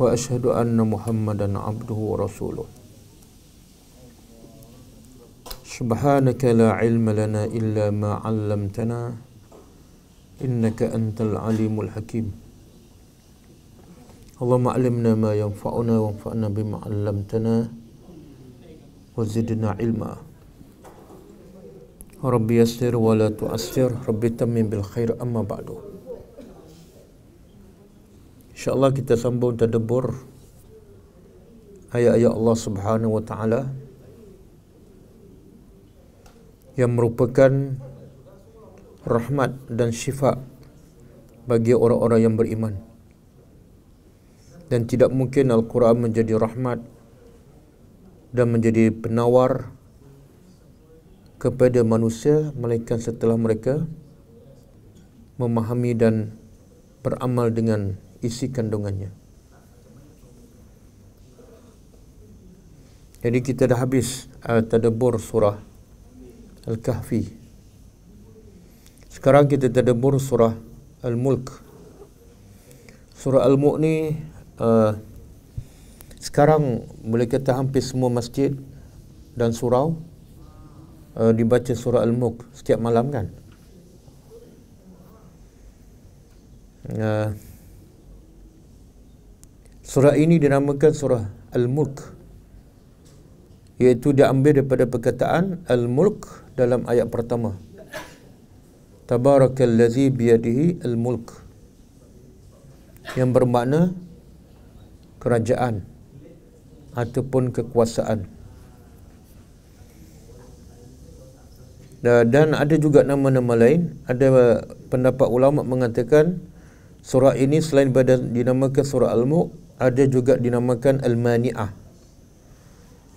wa ashhadu anna muhammadan abduhu wa rasuluh subhanaka la ilma lana illa ma 'allamtana innaka antal alimul hakim Allahumma 'allimna ma yanfa'una wanfa'na bima 'allamtana wa zidna 'ilma Rabbi yassir wa la tu'assir Rabbi tammim bil khair amma ba'du InsyaAllah kita sambung tadabur ayat-ayat Allah subhanahu wa ta'ala yang merupakan rahmat dan syifa bagi orang-orang yang beriman dan tidak mungkin Al-Quran menjadi rahmat dan menjadi penawar kepada manusia melainkan setelah mereka memahami dan beramal dengan isi kandungannya. Jadi kita dah habis uh, tadabur surah Al-Kahfi. Sekarang kita tadabur surah Al-Mulk. Surah Al-Mulk ni uh, sekarang boleh kata hampir semua masjid dan surau uh, dibaca surah Al-Mulk setiap malam kan? Uh, Surah ini dinamakan surah Al-Mulk iaitu diambil daripada perkataan Al-Mulk dalam ayat pertama. Tabarakallazi biyadihi al-mulk. Yang bermakna kerajaan ataupun kekuasaan. Dan ada juga nama-nama lain, ada pendapat ulama mengatakan surah ini selain daripada dinamakan surah Al-Mulk ada juga dinamakan al-mani'ah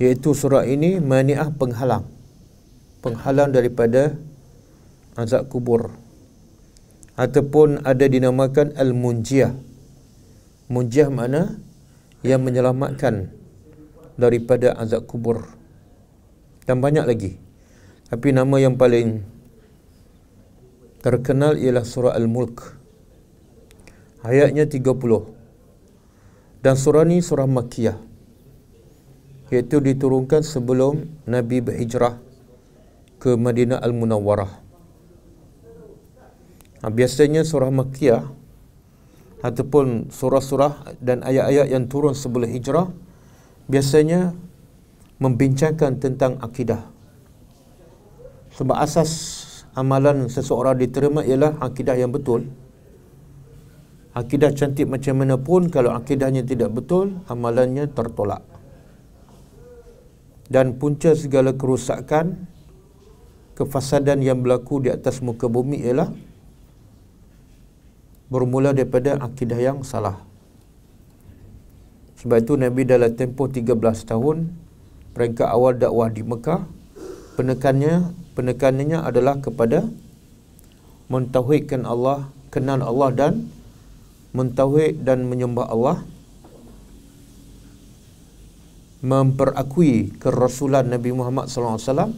iaitu surah ini mani'ah penghalang penghalang daripada azab kubur ataupun ada dinamakan al-munjiah munjiah mana yang menyelamatkan daripada azab kubur dan banyak lagi tapi nama yang paling terkenal ialah surah al-mulk ayatnya 30 dan surah ni surah makkiyah iaitu diturunkan sebelum nabi berhijrah ke Madinah Al Munawwarah ha, biasanya surah makkiyah ataupun surah-surah dan ayat-ayat yang turun sebelum hijrah biasanya membincangkan tentang akidah sebab asas amalan seseorang diterima ialah akidah yang betul akidah cantik macam mana pun kalau akidahnya tidak betul amalannya tertolak dan punca segala kerusakan kefasadan yang berlaku di atas muka bumi ialah bermula daripada akidah yang salah sebab itu Nabi dalam tempoh 13 tahun peringkat awal dakwah di Mekah penekannya penekannya adalah kepada mentauhidkan Allah kenal Allah dan mentauhid dan menyembah Allah memperakui kerasulan Nabi Muhammad SAW,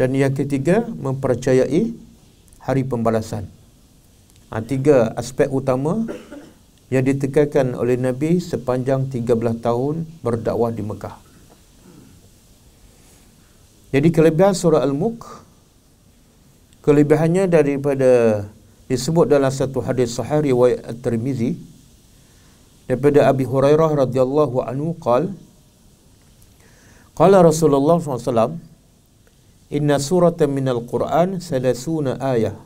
dan yang ketiga mempercayai hari pembalasan. Ha, tiga aspek utama yang ditekankan oleh Nabi sepanjang 13 tahun berdakwah di Mekah. Jadi kelebihan surah Al-Mulk kelebihannya daripada disebut dalam satu hadis sahih riwayat At-Tirmizi daripada Abi Hurairah radhiyallahu anhu qal qala Rasulullah sallallahu alaihi wasallam inna suratan al Quran salasuna ayah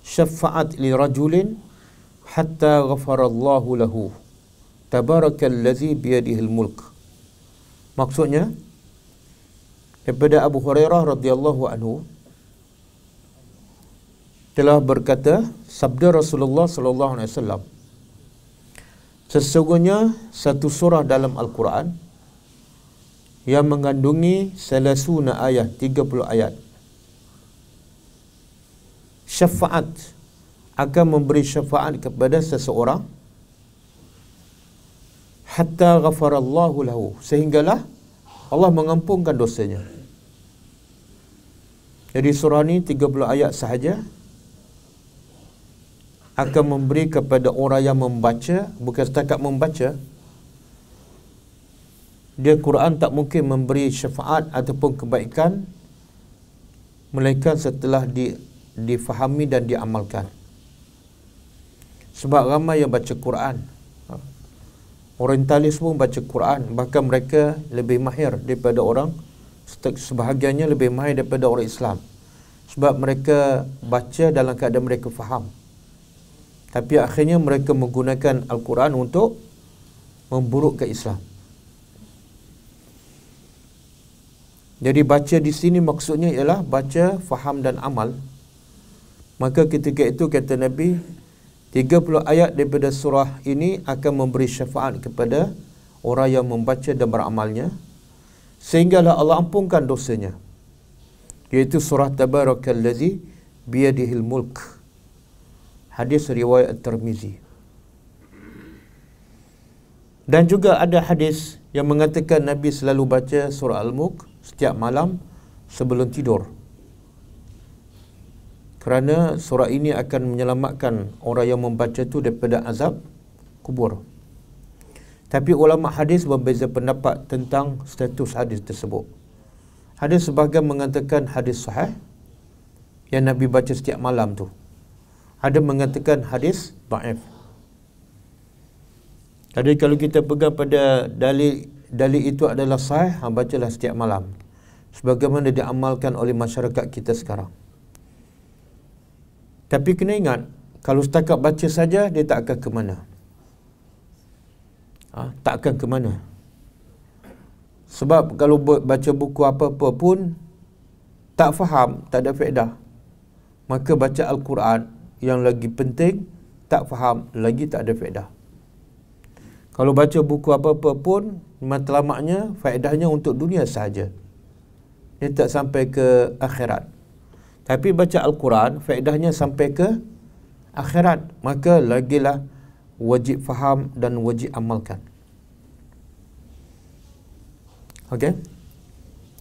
syafaat li rajulin hatta ghafara ghafarallahu lahu tabarakallazi al mulk maksudnya daripada Abu Hurairah radhiyallahu anhu telah berkata sabda Rasulullah sallallahu alaihi wasallam Sesungguhnya satu surah dalam Al-Quran yang mengandungi selesuna ayat 30 ayat syafaat akan memberi syafaat kepada seseorang hatta Allah lahu sehinggalah Allah mengampunkan dosanya jadi surah ni 30 ayat sahaja akan memberi kepada orang yang membaca bukan setakat membaca dia Quran tak mungkin memberi syafaat ataupun kebaikan melainkan setelah di, difahami dan diamalkan sebab ramai yang baca Quran Orientalis pun baca Quran Bahkan mereka lebih mahir daripada orang Sebahagiannya lebih mahir daripada orang Islam Sebab mereka baca dalam keadaan mereka faham tapi akhirnya mereka menggunakan Al-Quran untuk memburukkan Islam jadi baca di sini maksudnya ialah baca, faham dan amal maka ketika itu kata Nabi 30 ayat daripada surah ini akan memberi syafaat kepada orang yang membaca dan beramalnya sehinggalah Allah ampunkan dosanya iaitu surah tabarakallazi biyadihil mulk mulk hadis riwayat Tirmizi dan juga ada hadis yang mengatakan Nabi selalu baca surah Al-Mulk setiap malam sebelum tidur kerana surah ini akan menyelamatkan orang yang membaca itu daripada azab kubur tapi ulama hadis berbeza pendapat tentang status hadis tersebut hadis sebahagian mengatakan hadis sahih yang Nabi baca setiap malam tu ada mengatakan hadis daif. Jadi kalau kita pegang pada dalil dalil itu adalah sahih, hang bacalah setiap malam sebagaimana diamalkan oleh masyarakat kita sekarang. Tapi kena ingat, kalau setakat baca saja dia tak akan ke mana. Ha? tak akan ke mana. Sebab kalau baca buku apa-apa pun tak faham, tak ada faedah. Maka baca Al-Quran yang lagi penting tak faham lagi tak ada faedah kalau baca buku apa-apa pun matlamatnya faedahnya untuk dunia sahaja dia tak sampai ke akhirat tapi baca Al-Quran faedahnya sampai ke akhirat maka lagilah wajib faham dan wajib amalkan ok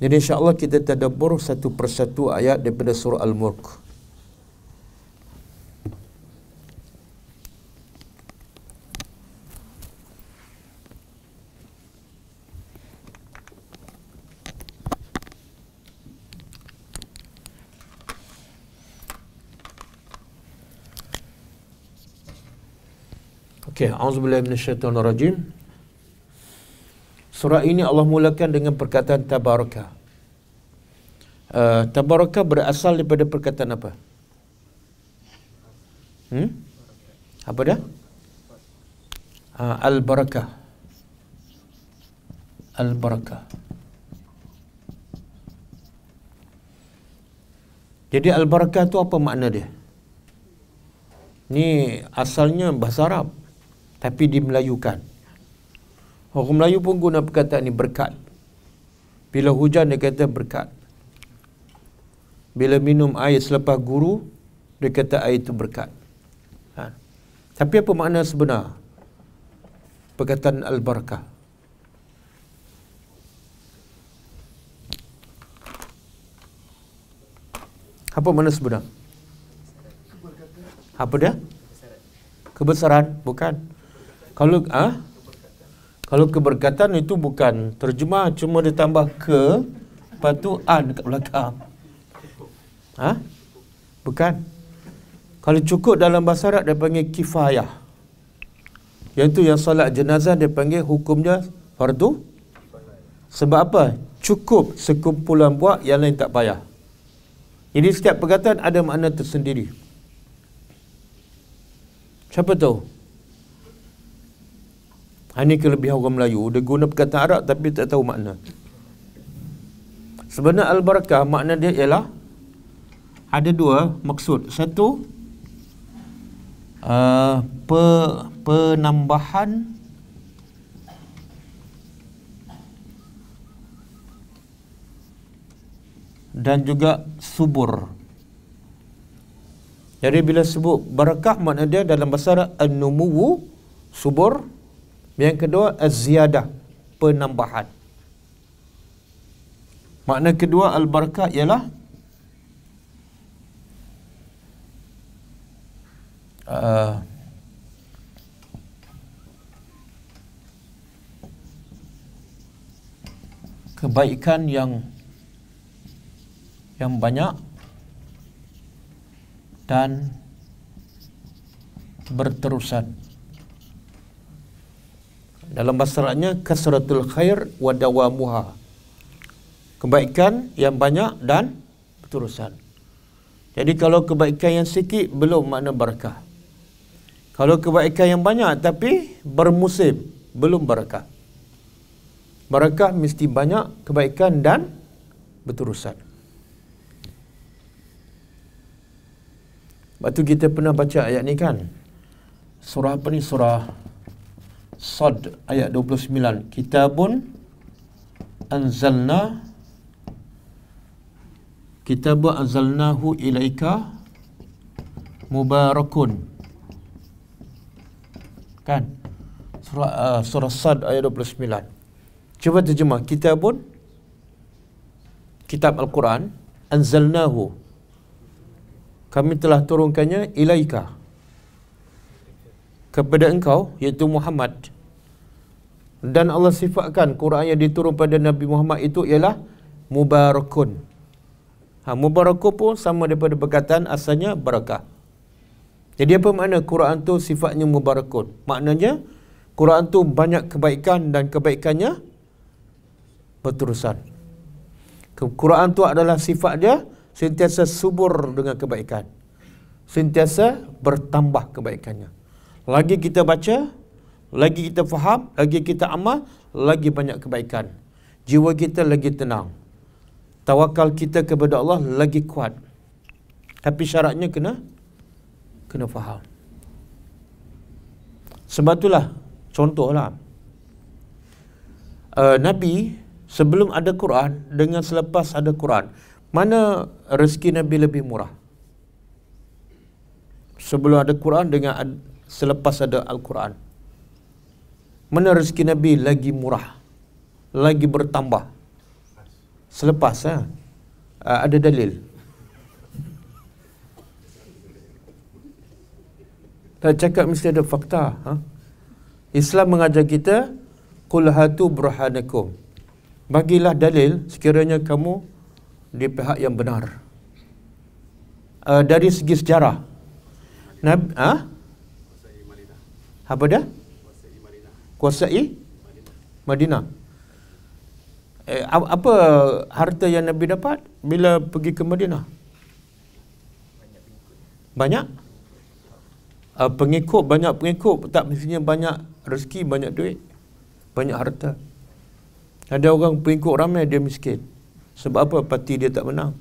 jadi insya Allah kita tadabur satu persatu ayat daripada surah Al-Mulk Okey, auzubillahi minasyaitonirrajim. Surah ini Allah mulakan dengan perkataan tabaraka. Uh, tabaraka berasal daripada perkataan apa? Hmm? Apa dah? Uh, al-barakah. Al-barakah. Jadi al-barakah tu apa makna dia? Ni asalnya bahasa Arab tapi di dimelayukan orang Melayu pun guna perkataan ini berkat bila hujan dia kata berkat bila minum air selepas guru dia kata air itu berkat ha. tapi apa makna sebenar perkataan al-barakah apa makna sebenar apa dia kebesaran bukan kalau ah ha? kalau keberkatan itu bukan terjemah cuma ditambah ke lepas tu an dekat belakang. Ah? Ha? Bukan. Kalau cukup dalam bahasa Arab dia panggil kifayah. Yang tu yang solat jenazah dia panggil hukumnya fardu. Sebab apa? Cukup sekumpulan buat yang lain tak payah. Jadi setiap perkataan ada makna tersendiri. Siapa tahu? Ha, ini kelebihan orang Melayu Dia guna perkataan Arab tapi tak tahu makna Sebenarnya Al-Barakah makna dia ialah Ada dua maksud Satu uh, pe, Penambahan Dan juga subur Jadi bila sebut barakah makna dia dalam bahasa Arab An-numuwu Subur yang kedua az-ziyadah, penambahan. Makna kedua al-barakah ialah uh, kebaikan yang yang banyak dan berterusan dalam bahasa Arabnya kasratul khair wa dawamuha kebaikan yang banyak dan berterusan jadi kalau kebaikan yang sikit belum makna berkah kalau kebaikan yang banyak tapi bermusim belum berkah berkah mesti banyak kebaikan dan berterusan Batu kita pernah baca ayat ni kan Surah apa ni? Surah Sad ayat 29 Kitabun anzalna Kitabu anzalnahu ilaika mubarakun Kan surah, uh, surah Sad ayat 29 Cuba terjemah Kitabun Kitab Al-Quran anzalnahu kami telah turunkannya ilaika kepada engkau iaitu Muhammad dan Allah sifatkan Quran yang diturun pada Nabi Muhammad itu ialah mubarakun. Ha mubarakun pun sama daripada perkataan asalnya berkah. Jadi apa makna Quran tu sifatnya mubarakun? Maknanya Quran tu banyak kebaikan dan kebaikannya berterusan. Quran tu adalah sifat dia sentiasa subur dengan kebaikan. Sentiasa bertambah kebaikannya. Lagi kita baca, lagi kita faham, lagi kita amal, lagi banyak kebaikan. Jiwa kita lagi tenang. Tawakal kita kepada Allah lagi kuat. Tapi syaratnya kena kena faham. Sebab itulah contohlah. Uh, Nabi sebelum ada Quran dengan selepas ada Quran, mana rezeki Nabi lebih murah? Sebelum ada Quran dengan selepas ada Al-Quran. Mana rezeki Nabi lagi murah, lagi bertambah. Selepas ha? Ah, ada dalil. Tak cakap mesti ada fakta. Ha? Islam mengajar kita, Qul hatu burhanakum. Bagilah dalil sekiranya kamu di pihak yang benar. Uh, dari segi sejarah. Nabi, ha? apa dia? Kuasai Madinah. Eh, apa harta yang Nabi dapat bila pergi ke Madinah? Banyak? Uh, pengikut, banyak pengikut. Tak mestinya banyak rezeki, banyak duit. Banyak harta. Ada orang pengikut ramai, dia miskin. Sebab apa? Parti dia tak menang.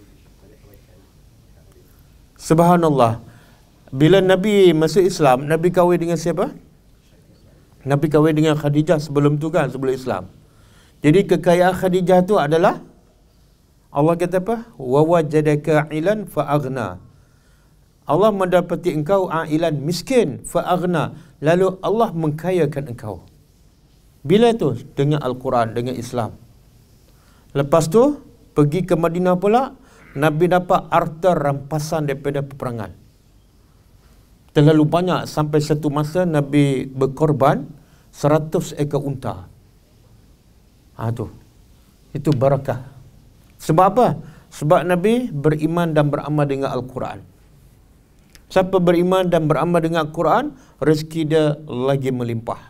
Subhanallah. Bila Nabi masuk Islam, Nabi kahwin dengan siapa? Nabi kahwin dengan Khadijah sebelum tu kan, sebelum Islam. Jadi kekayaan Khadijah tu adalah Allah kata apa? Wa wajadaka ilan fa aghna. Allah mendapati engkau ailan miskin fa aghna. Lalu Allah mengkayakan engkau. Bila tu? Dengan Al-Quran, dengan Islam. Lepas tu pergi ke Madinah pula, Nabi dapat harta rampasan daripada peperangan terlalu banyak sampai satu masa Nabi berkorban seratus ekor unta. Ha tu. Itu barakah. Sebab apa? Sebab Nabi beriman dan beramal dengan Al-Quran. Siapa beriman dan beramal dengan Al-Quran, rezeki dia lagi melimpah.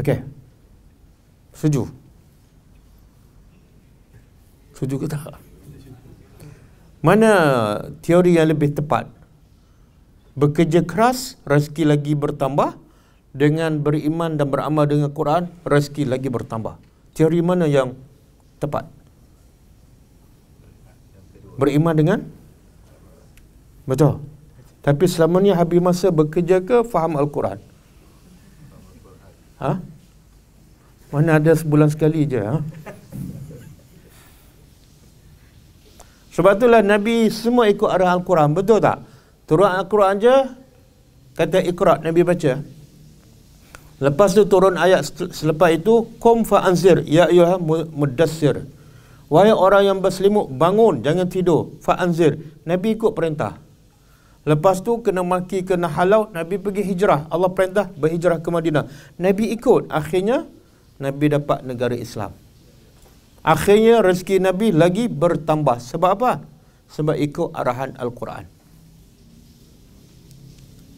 Okey. Setuju. Setuju ke tak? Mana teori yang lebih tepat? bekerja keras rezeki lagi bertambah dengan beriman dan beramal dengan Quran rezeki lagi bertambah teori mana yang tepat beriman dengan betul tapi selama ni habis masa bekerja ke faham Al-Quran ha? mana ada sebulan sekali je ha? sebab itulah Nabi semua ikut arah Al-Quran betul tak Turun Al-Quran je kata Iqra Nabi baca. Lepas tu turun ayat selepas itu kum fa ya ayuha mudassir. Wahai orang yang berselimut bangun jangan tidur fa anzir. Nabi ikut perintah. Lepas tu kena maki kena halau Nabi pergi hijrah. Allah perintah berhijrah ke Madinah. Nabi ikut akhirnya Nabi dapat negara Islam. Akhirnya rezeki Nabi lagi bertambah. Sebab apa? Sebab ikut arahan Al-Quran.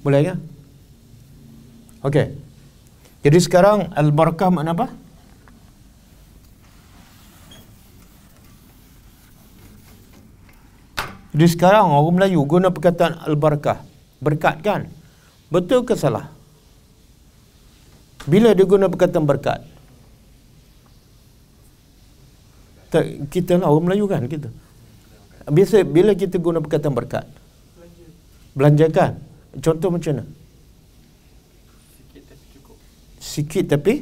Boleh ke? Okey. Jadi sekarang al-barakah makna apa? Jadi sekarang orang Melayu guna perkataan al-barakah. Berkat kan? Betul ke salah? Bila dia guna perkataan berkat? Tak, kita lah orang Melayu kan kita. Biasa bila kita guna perkataan berkat? Belanjakan. Contoh macam mana? Sikit tapi cukup. Sikit tapi?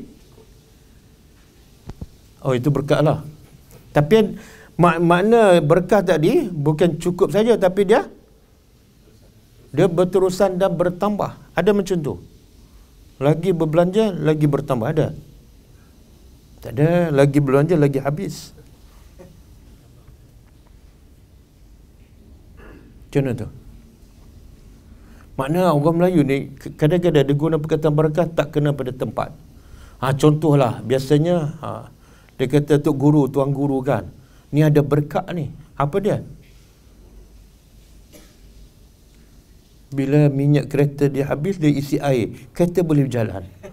Oh itu berkat lah. Tapi mak makna berkah tadi bukan cukup saja tapi dia dia berterusan dan bertambah. Ada macam tu. Lagi berbelanja lagi bertambah ada. Tak ada lagi berbelanja lagi habis. Macam mana tu? Mana orang Melayu ni kadang-kadang dia guna perkataan barakah tak kena pada tempat. Ha, contohlah biasanya ha, dia kata tok guru, tuan guru kan. Ni ada berkat ni. Apa dia? Bila minyak kereta dia habis dia isi air, kereta boleh berjalan.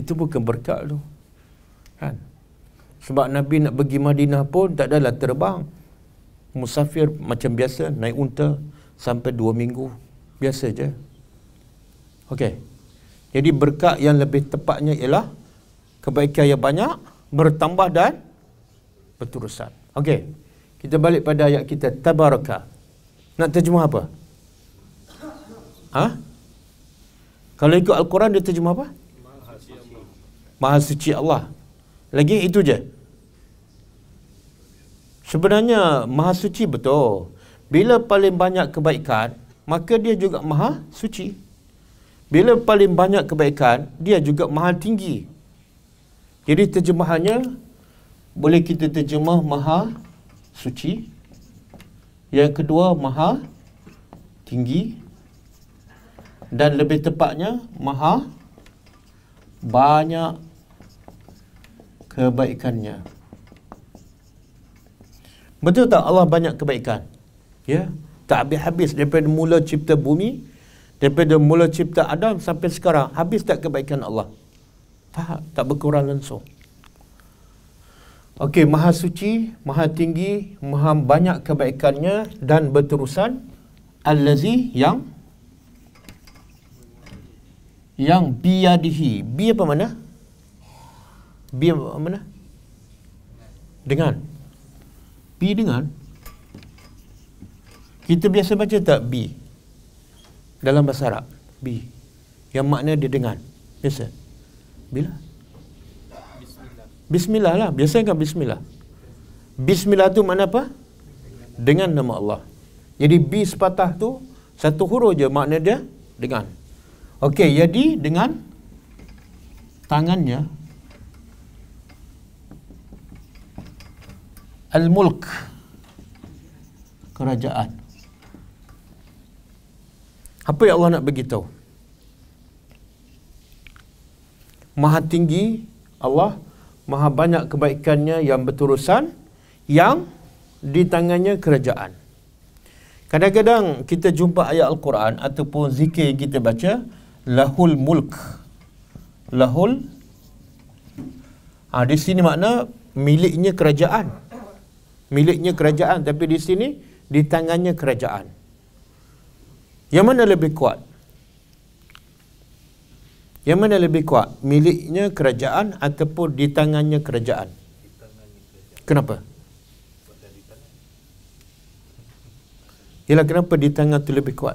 Itu bukan berkat tu. Kan? Sebab Nabi nak pergi Madinah pun tak adalah terbang. Musafir macam biasa naik unta sampai dua minggu biasa je Okey. jadi berkat yang lebih tepatnya ialah kebaikan yang banyak bertambah dan berterusan Okey. kita balik pada ayat kita tabaraka nak terjemah apa? ha? kalau ikut Al-Quran dia terjemah apa? Maha suci Allah lagi itu je sebenarnya Maha suci betul bila paling banyak kebaikan, maka dia juga maha suci. Bila paling banyak kebaikan, dia juga maha tinggi. Jadi terjemahannya, boleh kita terjemah maha suci. Yang kedua, maha tinggi. Dan lebih tepatnya, maha banyak kebaikannya. Betul tak Allah banyak kebaikan? ya tak habis-habis daripada mula cipta bumi daripada mula cipta Adam sampai sekarang habis tak kebaikan Allah tak tak berkurang langsung Okey, maha suci, maha tinggi, maha banyak kebaikannya dan berterusan Allazi yang yang biadihi. Bi apa mana? Bi apa mana? Dengan. Bi dengan. Kita biasa baca tak B Dalam bahasa Arab B Yang makna dia dengar Biasa Bila Bismillah lah Biasa kan Bismillah Bismillah tu makna apa Dengan nama Allah Jadi B sepatah tu Satu huruf je makna dia Dengan Okey, jadi dengan tangannya al-mulk kerajaan apa yang Allah nak beritahu? Maha tinggi Allah, maha banyak kebaikannya yang berterusan, yang di tangannya kerajaan. Kadang-kadang kita jumpa ayat Al-Quran ataupun zikir yang kita baca, lahul mulk. Lahul, ha, di sini makna miliknya kerajaan. Miliknya kerajaan, tapi di sini di tangannya kerajaan. Yang mana lebih kuat? Yang mana lebih kuat? Miliknya kerajaan ataupun di tangannya kerajaan? Kenapa? Ialah kenapa di tangan tu lebih kuat?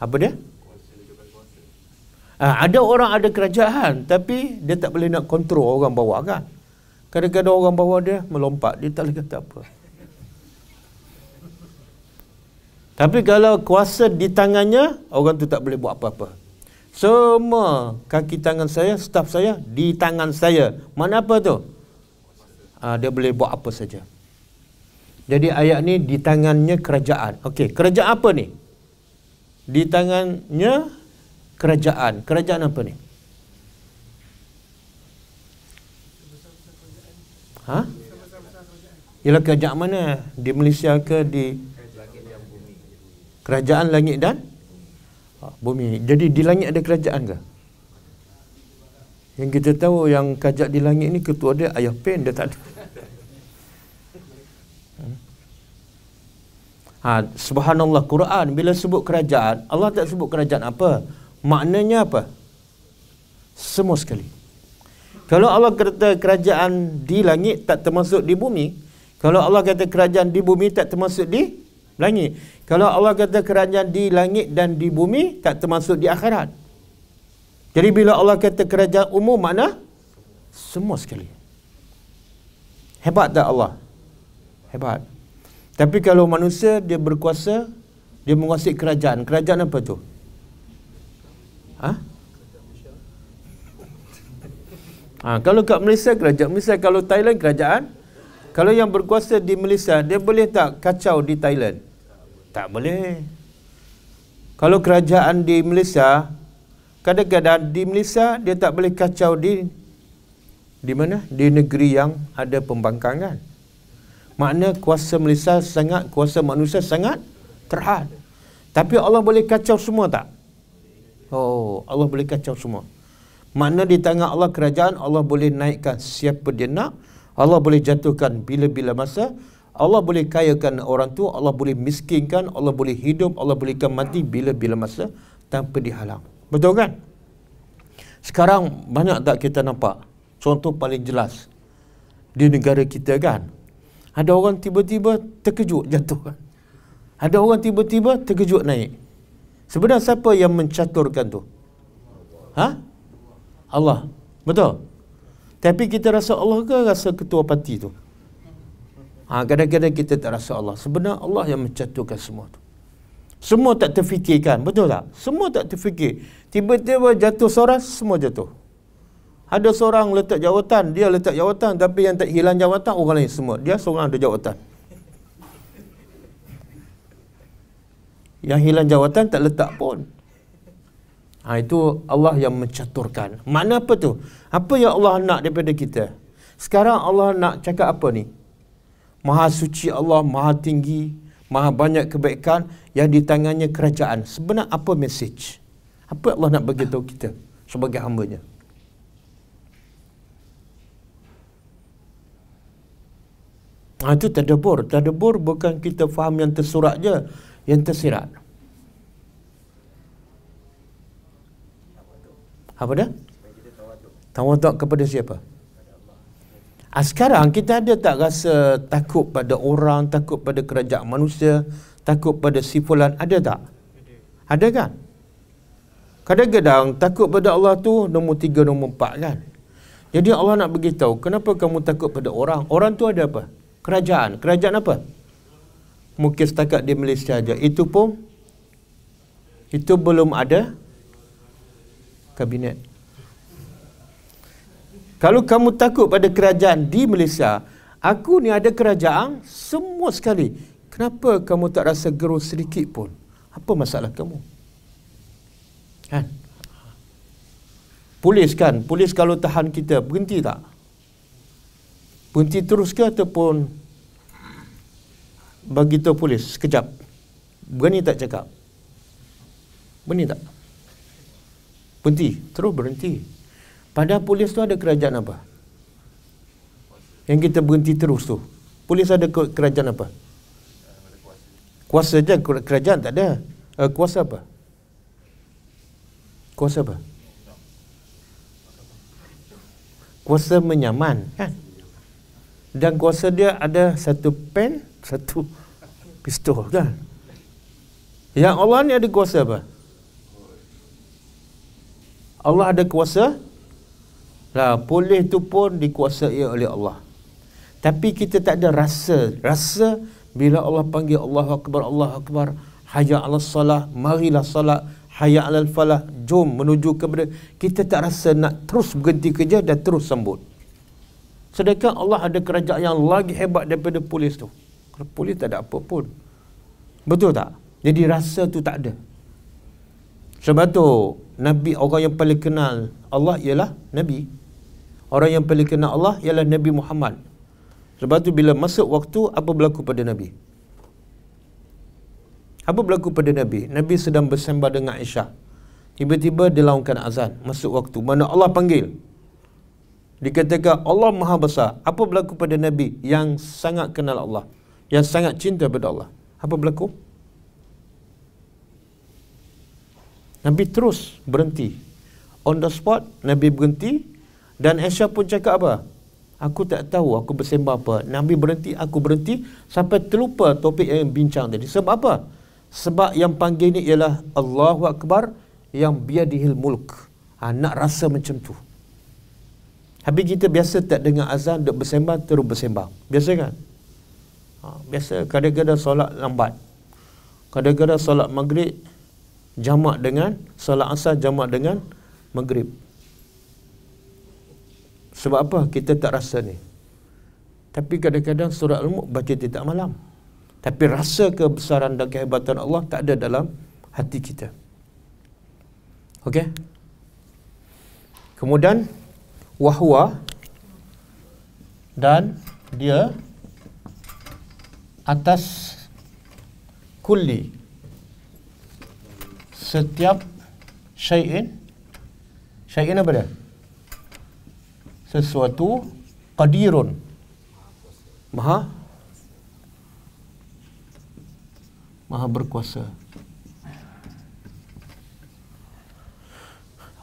Apa dia? Ha, ada orang ada kerajaan tapi dia tak boleh nak kontrol orang bawah kan. Kadang-kadang orang bawah dia melompat dia tak boleh kata apa. Tapi kalau kuasa di tangannya, orang tu tak boleh buat apa-apa. Semua kaki tangan saya, staff saya di tangan saya. Mana apa tu? Ha, dia boleh buat apa saja. Jadi ayat ni di tangannya kerajaan. Okey, kerajaan apa ni? Di tangannya kerajaan. Kerajaan apa ni? Ha? Ialah kerajaan mana? Di Malaysia ke di kerajaan langit dan ha, bumi. Jadi di langit ada kerajaan ke? Yang kita tahu yang kajak di langit ni ketua dia ayah pen dia tak ada. Hmm. Ha, subhanallah Quran bila sebut kerajaan Allah tak sebut kerajaan apa? Maknanya apa? Semua sekali. Kalau Allah kata kerajaan di langit tak termasuk di bumi, kalau Allah kata kerajaan di bumi tak termasuk di langit. Kalau Allah kata kerajaan di langit dan di bumi, tak termasuk di akhirat. Jadi bila Allah kata kerajaan umum, makna semua sekali. Hebat tak Allah? Hebat. Tapi kalau manusia dia berkuasa, dia menguasai kerajaan. Kerajaan apa tu? Ha? Ha, kalau kat Malaysia kerajaan Malaysia kalau Thailand kerajaan kalau yang berkuasa di Malaysia dia boleh tak kacau di Thailand tak boleh. Kalau kerajaan di Malaysia, kadang-kadang di Malaysia dia tak boleh kacau di di mana? Di negeri yang ada pembangkangan. Makna kuasa Malaysia sangat, kuasa manusia sangat terhad. Tapi Allah boleh kacau semua tak? Oh, Allah boleh kacau semua. Makna di tangan Allah kerajaan, Allah boleh naikkan siapa dia nak. Allah boleh jatuhkan bila-bila masa. Allah boleh kayakan orang tu, Allah boleh miskinkan, Allah boleh hidup, Allah boleh mati bila-bila masa tanpa dihalang. Betul kan? Sekarang banyak tak kita nampak? Contoh paling jelas di negara kita kan. Ada orang tiba-tiba terkejut jatuh kan? Ada orang tiba-tiba terkejut naik. Sebenarnya siapa yang mencaturkan tu? Ha? Allah. Betul? Tapi kita rasa Allah ke rasa ketua parti tu? Ha, kadang-kadang kita tak rasa Allah. Sebenarnya Allah yang mencatuhkan semua tu. Semua tak terfikirkan, betul tak? Semua tak terfikir. Tiba-tiba jatuh seorang, semua jatuh. Ada seorang letak jawatan, dia letak jawatan. Tapi yang tak hilang jawatan, orang lain semua. Dia seorang ada jawatan. Yang hilang jawatan tak letak pun. Ha, itu Allah yang mencaturkan. Mana apa tu? Apa yang Allah nak daripada kita? Sekarang Allah nak cakap apa ni? Maha suci Allah, maha tinggi, maha banyak kebaikan yang di tangannya kerajaan. Sebenarnya apa message? Apa Allah nak beritahu kita sebagai hambanya? Ha, itu terdebur. Terdebur bukan kita faham yang tersurat je, yang tersirat. Apa dah? Tawaduk Tawaduk kepada siapa? Ah, sekarang kita ada tak rasa takut pada orang, takut pada kerajaan manusia, takut pada sifulan, ada tak? Ada kan? Kadang-kadang takut pada Allah tu nombor tiga, nombor empat kan? Jadi Allah nak beritahu, kenapa kamu takut pada orang? Orang tu ada apa? Kerajaan. Kerajaan apa? Mungkin setakat di Malaysia aja. Itu pun, itu belum ada kabinet. Kalau kamu takut pada kerajaan di Malaysia, aku ni ada kerajaan semua sekali. Kenapa kamu tak rasa gerus sedikit pun? Apa masalah kamu? Kan? Polis kan? Polis kalau tahan kita, berhenti tak? Berhenti terus ke ataupun bagitau polis sekejap? Berani tak cakap? Berani tak? Berhenti, terus berhenti. Pada polis tu ada kerajaan apa? Yang kita berhenti terus tu. Polis ada kerajaan apa? Kuasa je kerajaan tak ada. Uh, kuasa apa? Kuasa apa? Kuasa menyaman kan? Dan kuasa dia ada satu pen, satu pistol kan? Yang Allah ni ada kuasa apa? Allah ada kuasa Ha, boleh tu pun dikuasai oleh Allah. Tapi kita tak ada rasa. Rasa bila Allah panggil Allahu Akbar, Allahu Akbar. Hayya ala salah, marilah salat. Hayya ala falah, jom menuju ke benda Kita tak rasa nak terus berhenti kerja dan terus sambut. Sedangkan Allah ada kerajaan yang lagi hebat daripada polis tu. Polis tak ada apa pun. Betul tak? Jadi rasa tu tak ada. Sebab tu Nabi orang yang paling kenal Allah ialah Nabi Orang yang paling kenal Allah ialah Nabi Muhammad. Sebab tu bila masuk waktu apa berlaku pada Nabi? Apa berlaku pada Nabi? Nabi sedang bersembah dengan Aisyah. Tiba-tiba dilaungkan azan masuk waktu mana Allah panggil. Dikatakan Allah Maha Besar. Apa berlaku pada Nabi yang sangat kenal Allah, yang sangat cinta kepada Allah? Apa berlaku? Nabi terus berhenti. On the spot Nabi berhenti dan Aisyah pun cakap apa? Aku tak tahu aku bersembah apa. Nabi berhenti, aku berhenti sampai terlupa topik yang bincang tadi. Sebab apa? Sebab yang panggil ni ialah Allahu Akbar yang biadihil mulk. Ha, nak rasa macam tu. Habis kita biasa tak dengar azan, duduk bersembah, terus bersembah. Biasa kan? Ha, biasa kadang-kadang solat lambat. Kadang-kadang solat maghrib, jamak dengan, solat asar jamak dengan maghrib. Sebab apa? Kita tak rasa ni. Tapi kadang-kadang surat al-mulk baca tidak malam. Tapi rasa kebesaran dan kehebatan Allah tak ada dalam hati kita. Okey? Kemudian wahwa dan dia atas kuli setiap syai'in syai'in apa dia? sesuatu qadirun maha maha berkuasa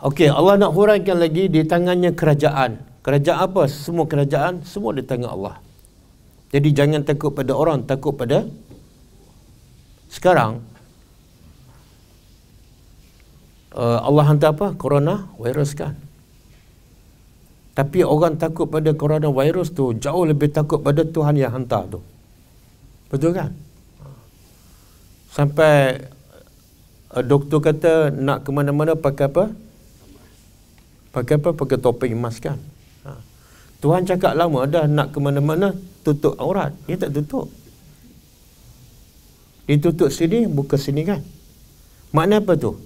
Okey Allah nak huraikan lagi di tangannya kerajaan kerajaan apa semua kerajaan semua di tangan Allah jadi jangan takut pada orang takut pada sekarang uh, Allah hantar apa? Corona virus kan? Tapi orang takut pada coronavirus tu jauh lebih takut pada Tuhan yang hantar tu. Betul kan? Sampai uh, doktor kata nak ke mana-mana pakai apa? Pakai apa? Pakai topeng emas kan? Ha. Tuhan cakap lama dah nak ke mana-mana tutup aurat. Dia tak tutup. Dia tutup sini, buka sini kan? Makna apa tu?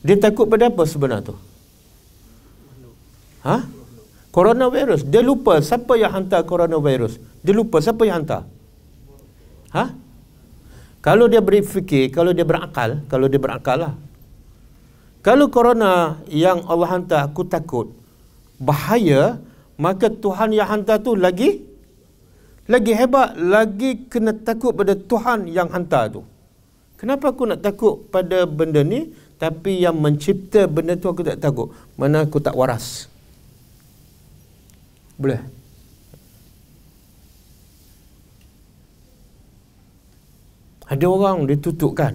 Dia takut pada apa sebenarnya tu? Hah? Coronavirus. Dia lupa siapa yang hantar coronavirus. Dia lupa siapa yang hantar. Ha? Kalau dia berfikir, kalau dia berakal, kalau dia berakal lah. Kalau corona yang Allah hantar aku takut bahaya, maka Tuhan yang hantar tu lagi lagi hebat, lagi kena takut pada Tuhan yang hantar tu. Kenapa aku nak takut pada benda ni? Tapi yang mencipta benda tu aku tak takut. Mana aku tak waras. Boleh. Ada orang ditutupkan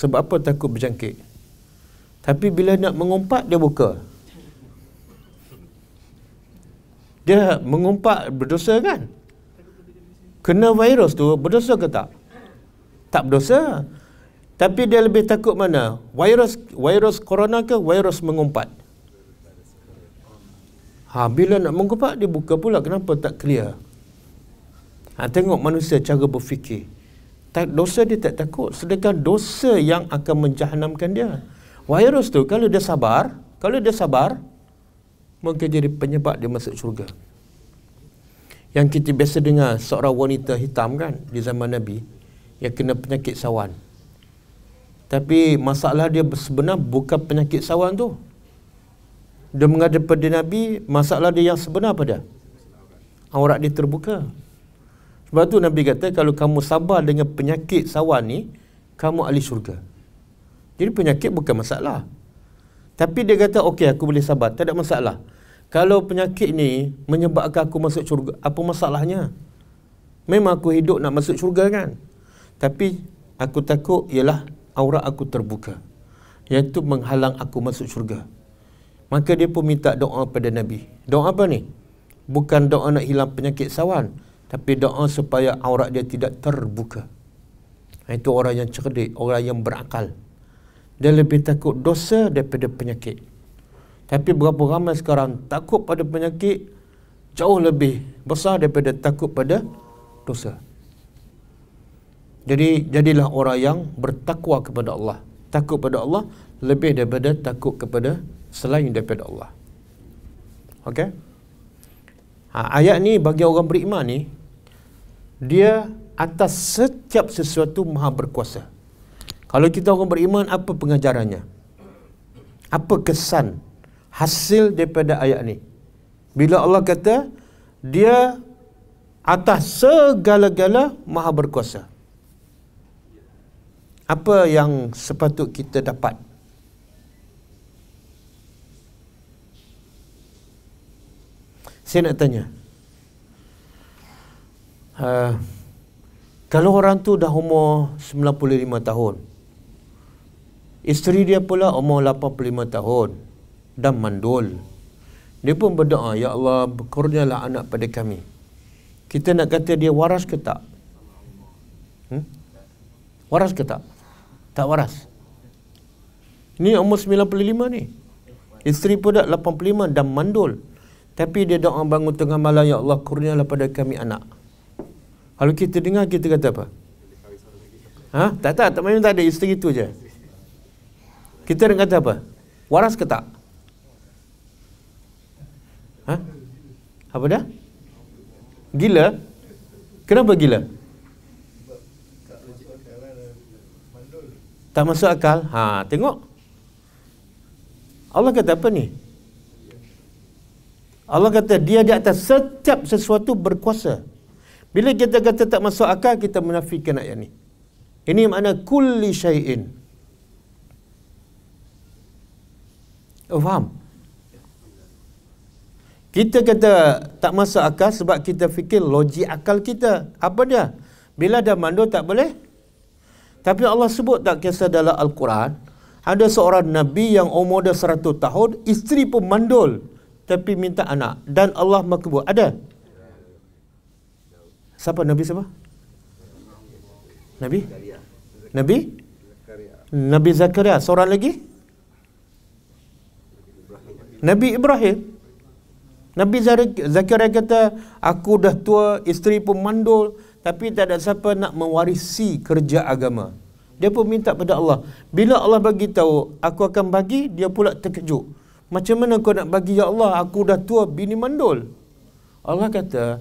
sebab apa takut berjangkit. Tapi bila nak mengumpat dia buka. Dia mengumpat berdosa kan? Kena virus tu berdosa ke tak? Tak berdosa. Tapi dia lebih takut mana? Virus virus corona ke virus mengumpat? Ha, bila nak mengubah, dia buka pula. Kenapa tak clear? Ha, tengok manusia cara berfikir. Tak, dosa dia tak takut. Sedangkan dosa yang akan menjahanamkan dia. Virus tu, kalau dia sabar, kalau dia sabar, mungkin jadi penyebab dia masuk syurga. Yang kita biasa dengar seorang wanita hitam kan di zaman Nabi yang kena penyakit sawan. Tapi masalah dia sebenarnya bukan penyakit sawan tu dia menghadap pada Nabi masalah dia yang sebenar pada aurat dia terbuka sebab tu Nabi kata kalau kamu sabar dengan penyakit sawan ni kamu ahli syurga jadi penyakit bukan masalah tapi dia kata okey aku boleh sabar tak ada masalah kalau penyakit ni menyebabkan aku masuk syurga apa masalahnya memang aku hidup nak masuk syurga kan tapi aku takut ialah aurat aku terbuka Yang iaitu menghalang aku masuk syurga Maka dia pun minta doa pada Nabi. Doa apa ni? Bukan doa nak hilang penyakit sawan. Tapi doa supaya aurat dia tidak terbuka. Ha, itu orang yang cerdik, orang yang berakal. Dia lebih takut dosa daripada penyakit. Tapi berapa ramai sekarang takut pada penyakit jauh lebih besar daripada takut pada dosa. Jadi jadilah orang yang bertakwa kepada Allah. Takut pada Allah lebih daripada takut kepada selain daripada Allah. Okey? Ha, ayat ni bagi orang beriman ni dia atas setiap sesuatu maha berkuasa. Kalau kita orang beriman apa pengajarannya? Apa kesan hasil daripada ayat ni? Bila Allah kata dia atas segala-gala maha berkuasa. Apa yang sepatut kita dapat Saya nak tanya. Uh, kalau orang tu dah umur 95 tahun. Isteri dia pula umur 85 tahun dan mandul. Dia pun berdoa, Ya Allah, kurnialah anak pada kami. Kita nak kata dia waras ke tak? Hmm? Waras ke tak? Tak waras. Ini umur 95 ni. Isteri pun dah 85 dan mandul. Tapi dia doa bangun tengah malam Ya Allah kurnialah pada kami anak Kalau kita dengar kita kata apa? Ha? Tak tak tak memang tak ada Isteri itu je Kita dengar kata apa? Waras ke tak? Ha? Apa dah? Gila? Kenapa gila? Tak masuk akal? Ha, tengok. Allah kata apa ni? Allah kata dia di atas setiap sesuatu berkuasa. Bila kita kata tak masuk akal, kita menafikan ayat ni. Ini makna kulli syai'in. Oh, faham? Kita kata tak masuk akal sebab kita fikir logik akal kita. Apa dia? Bila ada mandul tak boleh? Tapi Allah sebut tak kisah dalam Al-Quran. Ada seorang Nabi yang umur dah 100 tahun, isteri pun mandul tapi minta anak dan Allah makbul. Ada. Siapa Nabi siapa? Nabi? Nabi? Nabi Zakaria. Seorang lagi? Nabi Ibrahim. Nabi Zakaria kata, aku dah tua, isteri pun mandul, tapi tak ada siapa nak mewarisi kerja agama. Dia pun minta pada Allah. Bila Allah bagi tahu, aku akan bagi, dia pula terkejut. Macam mana kau nak bagi ya Allah aku dah tua bini mandul. Allah kata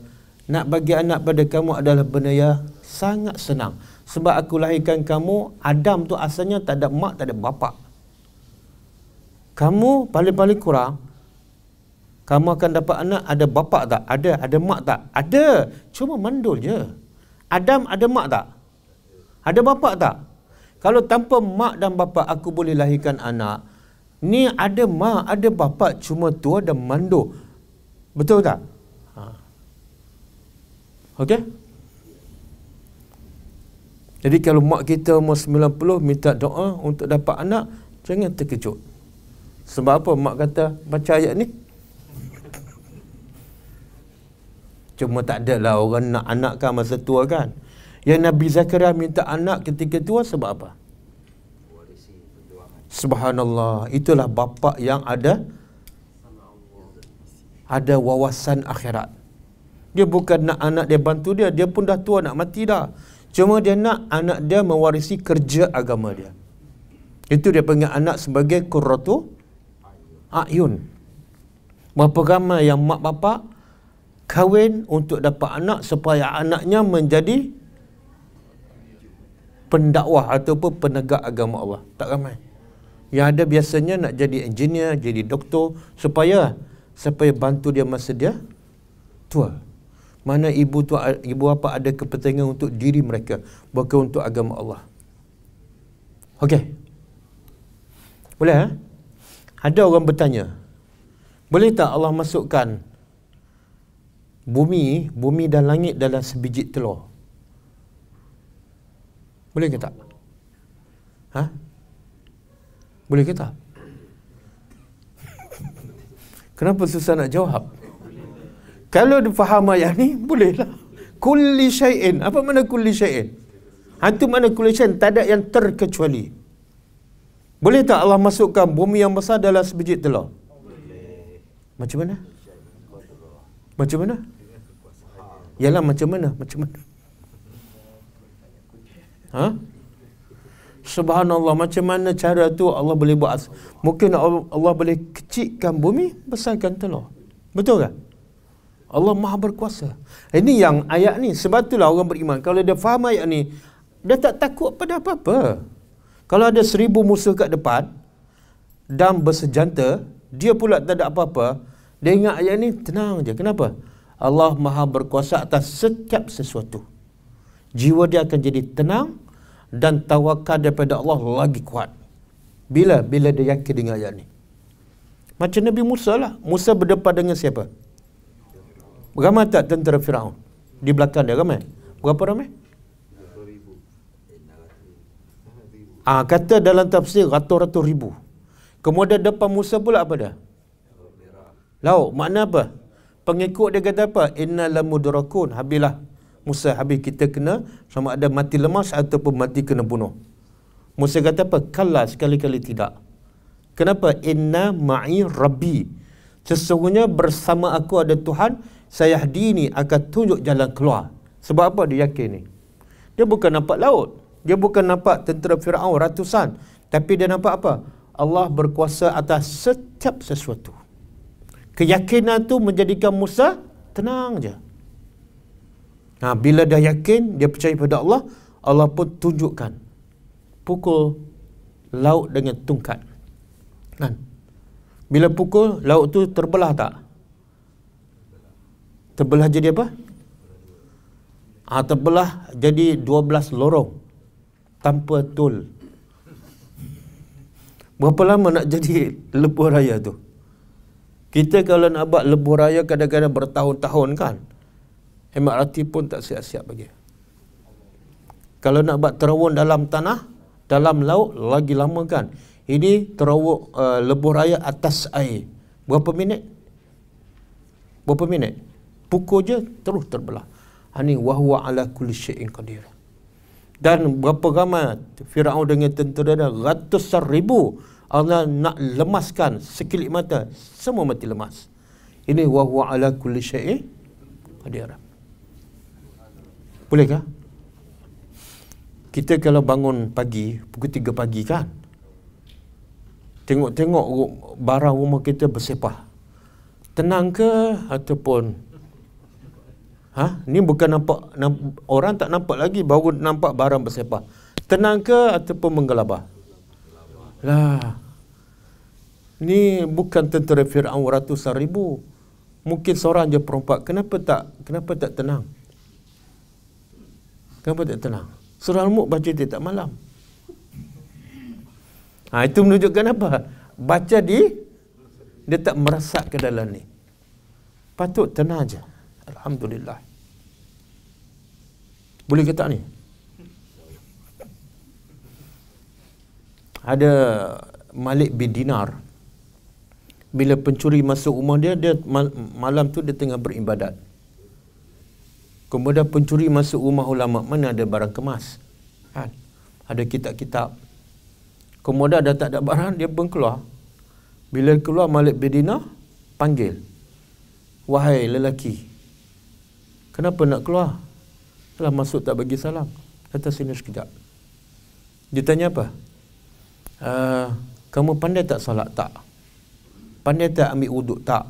nak bagi anak pada kamu adalah benda yang sangat senang. Sebab aku lahirkan kamu Adam tu asalnya tak ada mak tak ada bapa. Kamu paling-paling kurang kamu akan dapat anak ada bapa tak? Ada, ada mak tak? Ada. Cuma mandul je. Adam ada mak tak? Ada bapa tak? Kalau tanpa mak dan bapa aku boleh lahirkan anak, Ni ada mak, ada bapa cuma tua dan mando. Betul tak? Ha. Okey? Jadi kalau mak kita umur 90 minta doa untuk dapat anak, jangan terkejut. Sebab apa mak kata baca ayat ni? Cuma tak ada lah orang nak anak kan masa tua kan. Yang Nabi Zakaria minta anak ketika tua sebab apa? Subhanallah, itulah bapa yang ada ada wawasan akhirat. Dia bukan nak anak dia bantu dia, dia pun dah tua nak mati dah. Cuma dia nak anak dia mewarisi kerja agama dia. Itu dia panggil anak sebagai kurratu ayun. Berapa ramai yang mak bapa kawin untuk dapat anak supaya anaknya menjadi pendakwah ataupun penegak agama Allah. Tak ramai yang ada biasanya nak jadi engineer, jadi doktor supaya supaya bantu dia masa dia tua. Mana ibu tua ibu apa ada kepentingan untuk diri mereka bukan untuk agama Allah. Okey. Boleh eh? Ada orang bertanya. Boleh tak Allah masukkan bumi, bumi dan langit dalam sebiji telur? Boleh ke tak? Ha? Boleh kita. Kenapa susah nak jawab? Kalau dia faham ayat ni, bolehlah. Kulli syai'in. Apa mana kulli syai'in? Hantu makna kulli syai'in? Tak ada yang terkecuali. Boleh tak Allah masukkan bumi yang besar dalam sebijik telur? Macam mana? Macam mana? Yalah macam mana? Macam mana? Ha? Subhanallah macam mana cara tu Allah boleh buat Mungkin Allah boleh kecikkan bumi Besarkan telur Betul kan? Allah maha berkuasa Ini yang ayat ni Sebab itulah orang beriman Kalau dia faham ayat ni Dia tak takut pada apa-apa Kalau ada seribu musuh kat depan Dan bersejanta Dia pula tak ada apa-apa Dia ingat ayat ni tenang je Kenapa? Allah maha berkuasa atas setiap sesuatu Jiwa dia akan jadi tenang dan tawakal daripada Allah lagi kuat. Bila? Bila dia yakin dengan ayat ni. Macam Nabi Musa lah. Musa berdepan dengan siapa? Ramai tak tentera Fir'aun? Di belakang dia ramai? Berapa ramai? Ah ha, kata dalam tafsir ratus-ratus ribu. Kemudian depan Musa pula apa dia? Lauk. Makna apa? Pengikut dia kata apa? Inna lamudrakun. Habislah. Musa habis kita kena sama ada mati lemas ataupun mati kena bunuh. Musa kata apa? Kalah sekali-kali tidak. Kenapa? Inna ma'i rabbi. Sesungguhnya bersama aku ada Tuhan, saya ini akan tunjuk jalan keluar. Sebab apa dia yakin ni? Dia bukan nampak laut. Dia bukan nampak tentera Fir'aun ratusan. Tapi dia nampak apa? Allah berkuasa atas setiap sesuatu. Keyakinan tu menjadikan Musa tenang je. Ha, bila dah yakin, dia percaya pada Allah, Allah pun tunjukkan. Pukul laut dengan tungkat. Kan? Bila pukul, laut tu terbelah tak? Terbelah jadi apa? Ha, terbelah jadi dua belas lorong. Tanpa tul. Berapa lama nak jadi lebuh raya tu? Kita kalau nak buat lebuh raya kadang-kadang bertahun-tahun kan? MRT pun tak siap-siap lagi. Kalau nak buat terowong dalam tanah, dalam laut, lagi lama kan. Ini terowong uh, eh, lebuh raya atas air. Berapa minit? Berapa minit? Pukul je, terus terbelah. Ini ha, wahuwa ala kulli syai'in qadir. Dan berapa ramai Fir'aun dengan tentera dia, ratusan ribu. Allah nak lemaskan sekilip mata, semua mati lemas. Ini wahuwa ala kulli syai'in qadir. Bolehkah? Kita kalau bangun pagi, pukul 3 pagi kan? Tengok-tengok barang rumah kita bersepah. Tenang ke ataupun Ha, ni bukan nampak, orang tak nampak lagi baru nampak barang bersepah. Tenang ke ataupun menggelabah? Lah. Ni bukan tentera Firaun ratusan ribu. Mungkin seorang je perompak Kenapa tak kenapa tak tenang? Kenapa tak tenang? Surah Al-Mulk baca dia tak malam. Ha, itu menunjukkan apa? Baca di dia tak merasak ke dalam ni. Patut tenang aja. Alhamdulillah. Boleh kata ni? Ada Malik bin Dinar bila pencuri masuk rumah dia dia malam tu dia tengah beribadat. Kemudian pencuri masuk rumah ulama mana ada barang kemas. Kan? Ada kitab-kitab. Kemudian ada tak ada barang, dia pun keluar. Bila keluar Malik Bedina, panggil. Wahai lelaki, kenapa nak keluar? Kalau masuk tak bagi salam. Kata sini sekejap. Dia tanya apa? Uh, kamu pandai tak salat? Tak. Pandai tak ambil uduk Tak.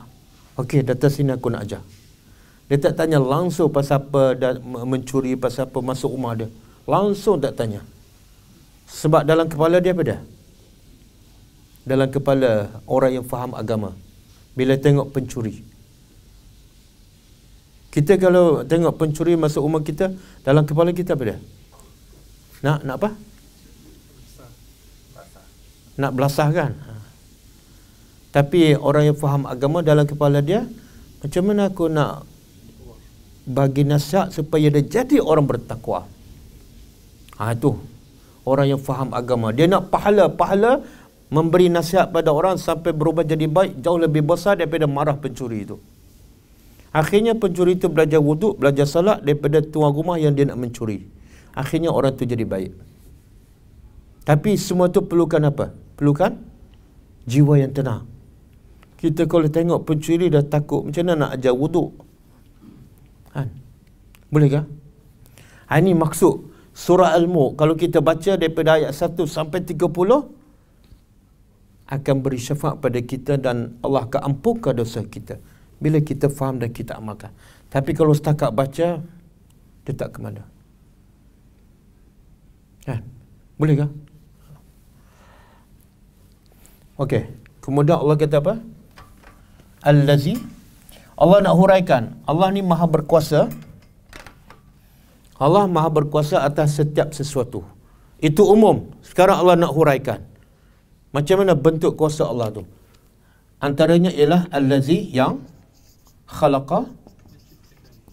Okey, datang sini aku nak ajar. Dia tak tanya langsung pasal apa dan mencuri pasal apa masuk rumah dia. Langsung tak tanya. Sebab dalam kepala dia apa dia? Dalam kepala orang yang faham agama. Bila tengok pencuri. Kita kalau tengok pencuri masuk rumah kita, dalam kepala kita apa dia? Nak nak apa? Nak belasah kan? Ha. Tapi orang yang faham agama dalam kepala dia, macam mana aku nak bagi nasihat supaya dia jadi orang bertakwa. Ha itu orang yang faham agama. Dia nak pahala-pahala memberi nasihat pada orang sampai berubah jadi baik jauh lebih besar daripada marah pencuri itu. Akhirnya pencuri itu belajar wuduk, belajar salat daripada tuan rumah yang dia nak mencuri. Akhirnya orang itu jadi baik. Tapi semua itu perlukan apa? Perlukan jiwa yang tenang. Kita kalau tengok pencuri dah takut macam mana nak ajar wuduk. Ha. Bolehkah? Ha, ini maksud surah Al-Mu'. Kalau kita baca daripada ayat 1 sampai 30, akan beri syafaat pada kita dan Allah akan ampunkan dosa kita. Bila kita faham dan kita amalkan. Tapi kalau setakat baca, dia tak ke mana. Ha. Bolehkah? Okey. Kemudian Allah kata apa? Allazi Allah nak huraikan Allah ni maha berkuasa Allah maha berkuasa atas setiap sesuatu Itu umum Sekarang Allah nak huraikan Macam mana bentuk kuasa Allah tu Antaranya ialah Allazi yang Khalaqa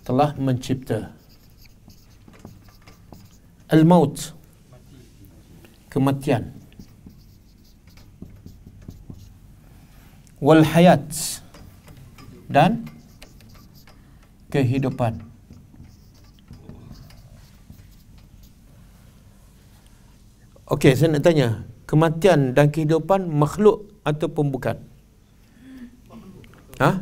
Telah mencipta Al-maut Kematian Wal-hayat Dan kehidupan Okey, saya nak tanya Kematian dan kehidupan makhluk ataupun bukan? Hah?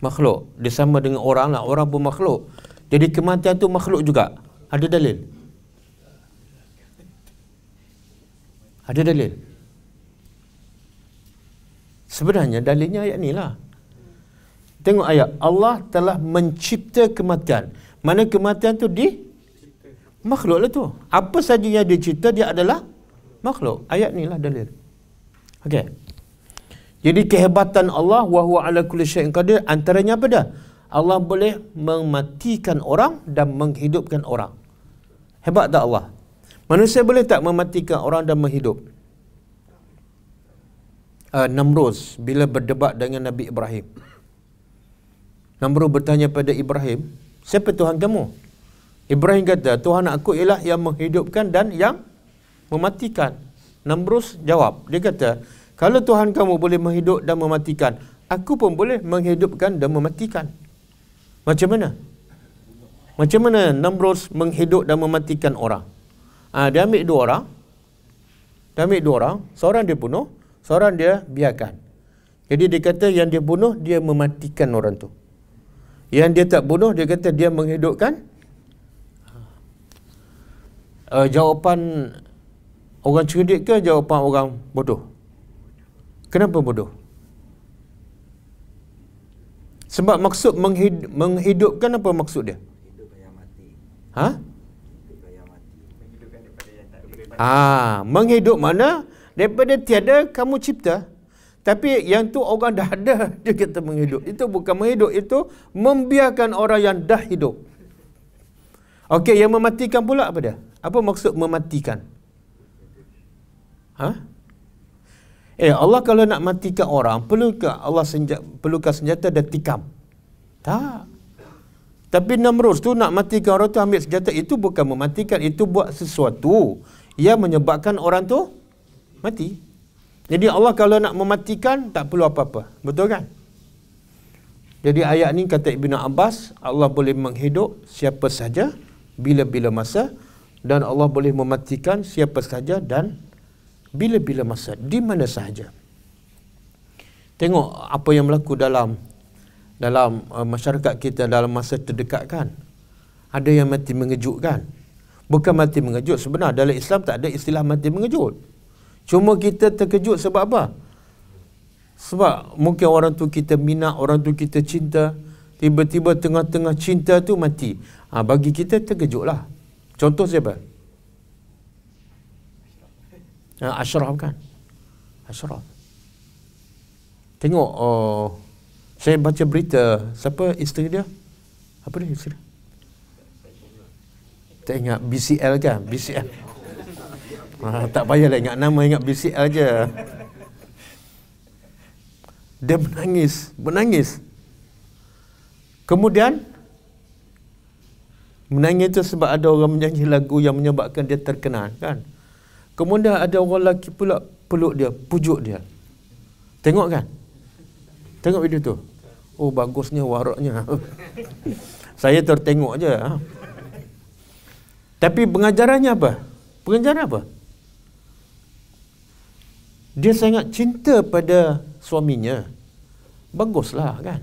Makhluk Dia sama dengan orang lah, orang pun makhluk Jadi kematian tu makhluk juga Ada dalil? Ada dalil? Sebenarnya dalilnya ayat ni lah Tengok ayat Allah telah mencipta kematian. Mana kematian tu di makhluk lah tu. Apa sahaja yang dicipta dia adalah makhluk. Ayat ni lah dalil. Okey. Jadi kehebatan Allah wa huwa ala kulli syai'in qadir antaranya apa dah? Allah boleh mematikan orang dan menghidupkan orang. Hebat tak Allah? Manusia boleh tak mematikan orang dan menghidup? Uh, eh, Namrus bila berdebat dengan Nabi Ibrahim. Namrud bertanya pada Ibrahim, siapa Tuhan kamu? Ibrahim kata, Tuhan aku ialah yang menghidupkan dan yang mematikan. Namrud jawab, dia kata, kalau Tuhan kamu boleh menghidup dan mematikan, aku pun boleh menghidupkan dan mematikan. Macam mana? Macam mana Namrud menghidup dan mematikan orang? Ha, dia ambil dua orang. Dia ambil dua orang. Seorang dia bunuh. Seorang dia biarkan. Jadi dia kata yang dia bunuh, dia mematikan orang tu. Yang dia tak bunuh, dia kata dia menghidupkan? Uh, jawapan orang cerdik ke jawapan orang bodoh? Kenapa bodoh? Sebab maksud menghid- menghidupkan apa maksud dia? Ha? Ah, menghidup ah, mana? Ah, daripada tiada kamu cipta. Tapi yang tu orang dah ada dia kata menghidup. Itu bukan menghidup itu membiarkan orang yang dah hidup. Okey, yang mematikan pula apa dia? Apa maksud mematikan? Ha? Eh, Allah kalau nak matikan orang, perlukah Allah senja, perlukah senjata dan tikam? Tak. Tapi Namrus tu nak matikan orang tu ambil senjata itu bukan mematikan, itu buat sesuatu yang menyebabkan orang tu mati. Jadi Allah kalau nak mematikan tak perlu apa-apa. Betul kan? Jadi ayat ni kata Ibn Abbas, Allah boleh menghidup siapa saja bila-bila masa dan Allah boleh mematikan siapa saja dan bila-bila masa di mana sahaja. Tengok apa yang berlaku dalam dalam uh, masyarakat kita dalam masa terdekat kan. Ada yang mati mengejutkan. Bukan mati mengejut sebenarnya dalam Islam tak ada istilah mati mengejut. Cuma kita terkejut sebab apa? Sebab mungkin orang tu kita minat, orang tu kita cinta. Tiba-tiba tengah-tengah cinta tu mati. Ha, bagi kita terkejutlah. Contoh siapa? Ha, Ashraf kan? Ashraf. Tengok, oh, saya baca berita. Siapa isteri dia? Apa dia isteri? Tak ingat, BCL kan? BCL. Ha, tak payahlah ingat nama, ingat bisik aja. Dia menangis, menangis. Kemudian, menangis itu sebab ada orang menyanyi lagu yang menyebabkan dia terkenal, kan? Kemudian ada orang lagi pula peluk dia, pujuk dia. Tengok kan? Tengok video tu. Oh, bagusnya waraknya. Saya tertengok aja. Ha. Tapi pengajarannya apa? Pengajaran apa? dia sangat cinta pada suaminya baguslah kan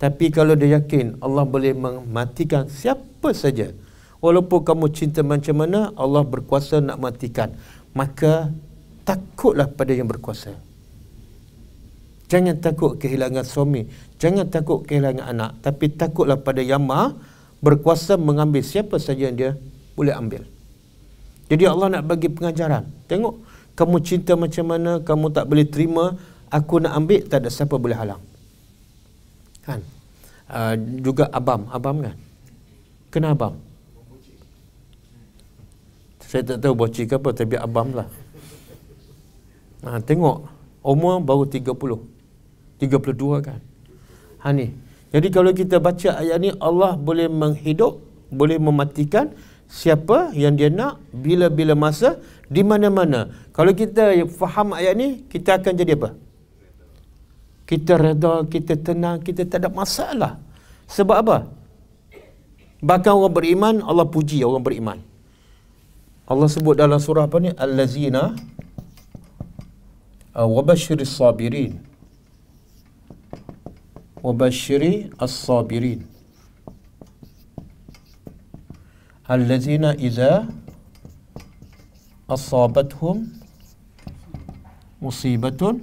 tapi kalau dia yakin Allah boleh mematikan siapa saja walaupun kamu cinta macam mana Allah berkuasa nak matikan maka takutlah pada yang berkuasa jangan takut kehilangan suami jangan takut kehilangan anak tapi takutlah pada yang maha berkuasa mengambil siapa saja yang dia boleh ambil jadi Allah nak bagi pengajaran tengok kamu cinta macam mana, kamu tak boleh terima, aku nak ambil, tak ada siapa boleh halang. Kan? Uh, juga abam, abam kan? Kena abam. Saya tak tahu boci ke apa, tapi abam lah. Ha, tengok, umur baru 30. 32 kan? Ha ni. Jadi kalau kita baca ayat ni, Allah boleh menghidup, boleh mematikan siapa yang dia nak, bila-bila masa, di mana-mana. Kalau kita faham ayat ni, kita akan jadi apa? Kita reda, kita tenang, kita tak ada masalah. Sebab apa? Bahkan orang beriman, Allah puji orang beriman. Allah sebut dalam surah apa ni? Al-lazina uh, wabashiri sabirin. Wabashiri as-sabirin. Al-lazina Iza asabathum musibatun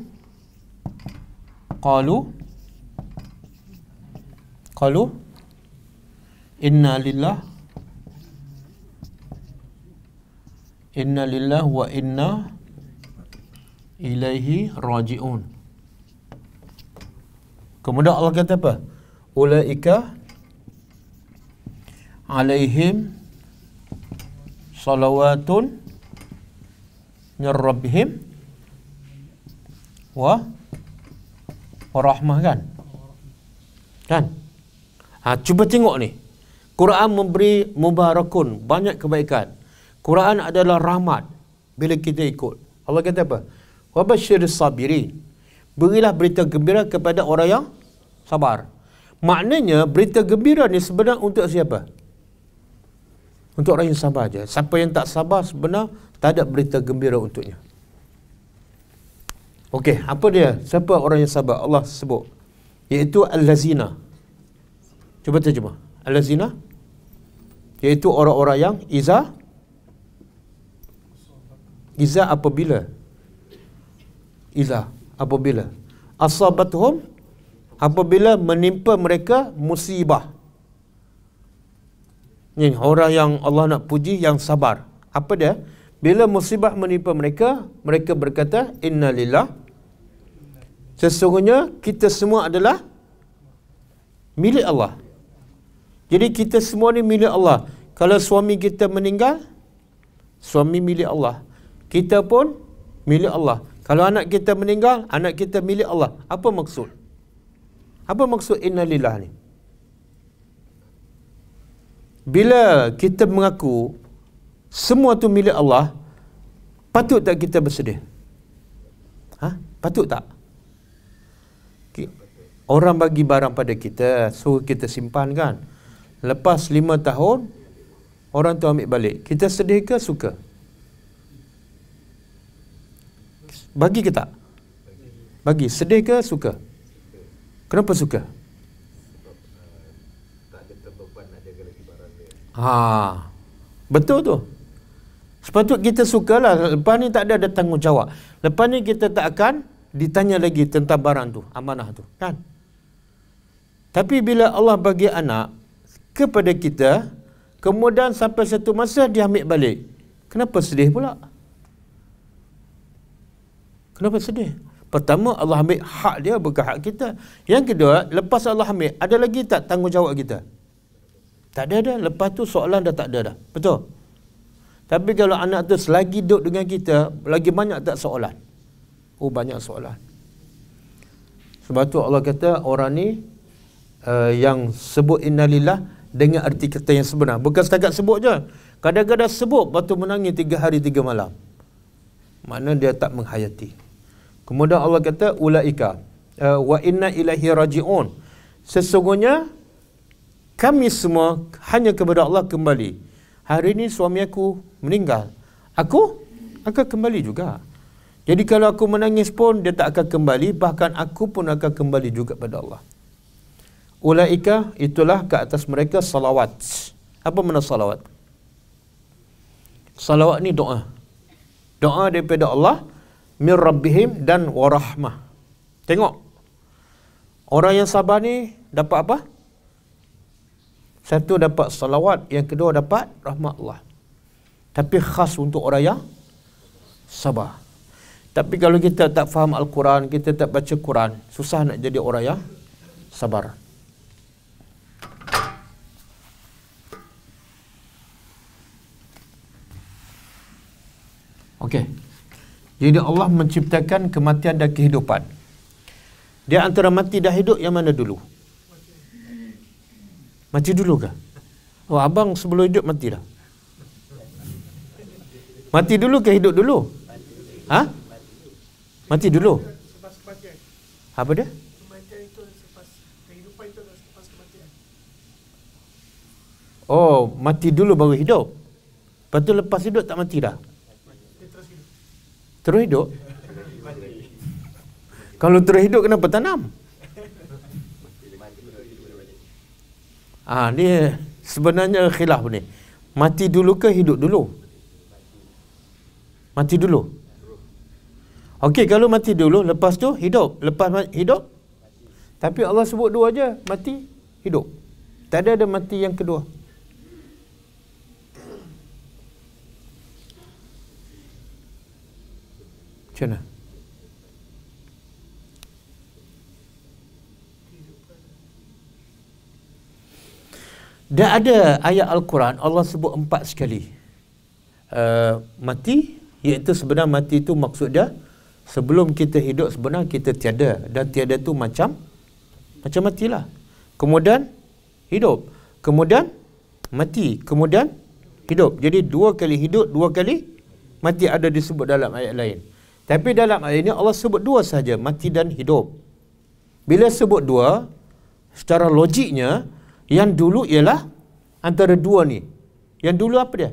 qalu qalu inna lillah inna lillah wa inna ilaihi raji'un kemudian Allah kata apa ulaika alaihim salawatun min rabbihim wa rahmah kan kan ha cuba tengok ni Quran memberi mubarakun banyak kebaikan Quran adalah rahmat bila kita ikut Allah kata apa wa basyir sabiri. berilah berita gembira kepada orang yang sabar maknanya berita gembira ni sebenarnya untuk siapa untuk orang yang sabar aja siapa yang tak sabar sebenarnya tak ada berita gembira untuknya Okey, apa dia? Siapa orang yang sabar? Allah sebut iaitu Lazina. Cuba terjemah. Lazina, iaitu orang-orang yang iza iza apabila iza apabila asabatuhum apabila menimpa mereka musibah. Ini orang yang Allah nak puji yang sabar. Apa dia? Bila musibah menimpa mereka, mereka berkata Inna Lillah. Sesungguhnya kita semua adalah milik Allah. Jadi kita semua ni milik Allah. Kalau suami kita meninggal, suami milik Allah. Kita pun milik Allah. Kalau anak kita meninggal, anak kita milik Allah. Apa maksud? Apa maksud Inna Lillah ni? Bila kita mengaku semua tu milik Allah patut tak kita bersedih ha patut tak orang bagi barang pada kita so kita simpan kan lepas lima tahun orang tu ambil balik kita sedih ke suka bagi ke tak bagi sedih ke suka kenapa suka Ha. Betul tu. Sepatut kita sukalah Lepas ni tak ada ada tanggungjawab Lepas ni kita tak akan Ditanya lagi tentang barang tu Amanah tu Kan Tapi bila Allah bagi anak Kepada kita Kemudian sampai satu masa dia ambil balik Kenapa sedih pula Kenapa sedih Pertama Allah ambil hak dia bukan hak kita Yang kedua lepas Allah ambil Ada lagi tak tanggungjawab kita Tak ada dah Lepas tu soalan dah tak ada dah Betul tapi kalau anak tu selagi duduk dengan kita, lagi banyak tak soalan? Oh, banyak soalan. Sebab tu Allah kata orang ni uh, yang sebut innalillah dengan arti kata yang sebenar. Bukan setakat sebut je. Kadang-kadang sebut, batu menangis tiga hari, tiga malam. Mana dia tak menghayati. Kemudian Allah kata, Ula'ika, eh, wa inna ilahi raji'un. Sesungguhnya, kami semua hanya kepada Allah kembali hari ini suami aku meninggal. Aku akan kembali juga. Jadi kalau aku menangis pun dia tak akan kembali, bahkan aku pun akan kembali juga pada Allah. Ulaika itulah ke atas mereka salawat. Apa mana salawat? Salawat ni doa. Doa daripada Allah mir rabbihim dan warahmah. Tengok. Orang yang sabar ni dapat apa? Satu dapat salawat, yang kedua dapat rahmat Allah. Tapi khas untuk orang yang sabar. Tapi kalau kita tak faham Al-Quran, kita tak baca Quran, susah nak jadi orang yang sabar. Okey. Jadi Allah menciptakan kematian dan kehidupan. Dia antara mati dan hidup yang mana dulu? Mati dulu ke? Oh, abang sebelum hidup mati dah. Mati dulu ke hidup dulu? Ha? Mati dulu. Apa dia? Oh, mati dulu baru hidup. Lepas tu lepas hidup tak mati dah. Terus hidup. Kalau terus hidup kenapa tanam? Ah ha, dia sebenarnya khilaf ni. Mati dulu ke hidup dulu? Mati dulu. Okey, kalau mati dulu, lepas tu hidup. Lepas hidup? Mati. Tapi Allah sebut dua aja, mati, hidup. Tak ada ada mati yang kedua. Macam Dia ada ayat Al-Quran Allah sebut empat sekali uh, Mati Iaitu sebenarnya mati itu maksud dia Sebelum kita hidup sebenarnya kita tiada Dan tiada tu macam Macam matilah Kemudian hidup Kemudian mati Kemudian hidup Jadi dua kali hidup dua kali Mati ada disebut dalam ayat lain Tapi dalam ayat ini Allah sebut dua saja Mati dan hidup Bila sebut dua Secara logiknya yang dulu ialah antara dua ni. Yang dulu apa dia?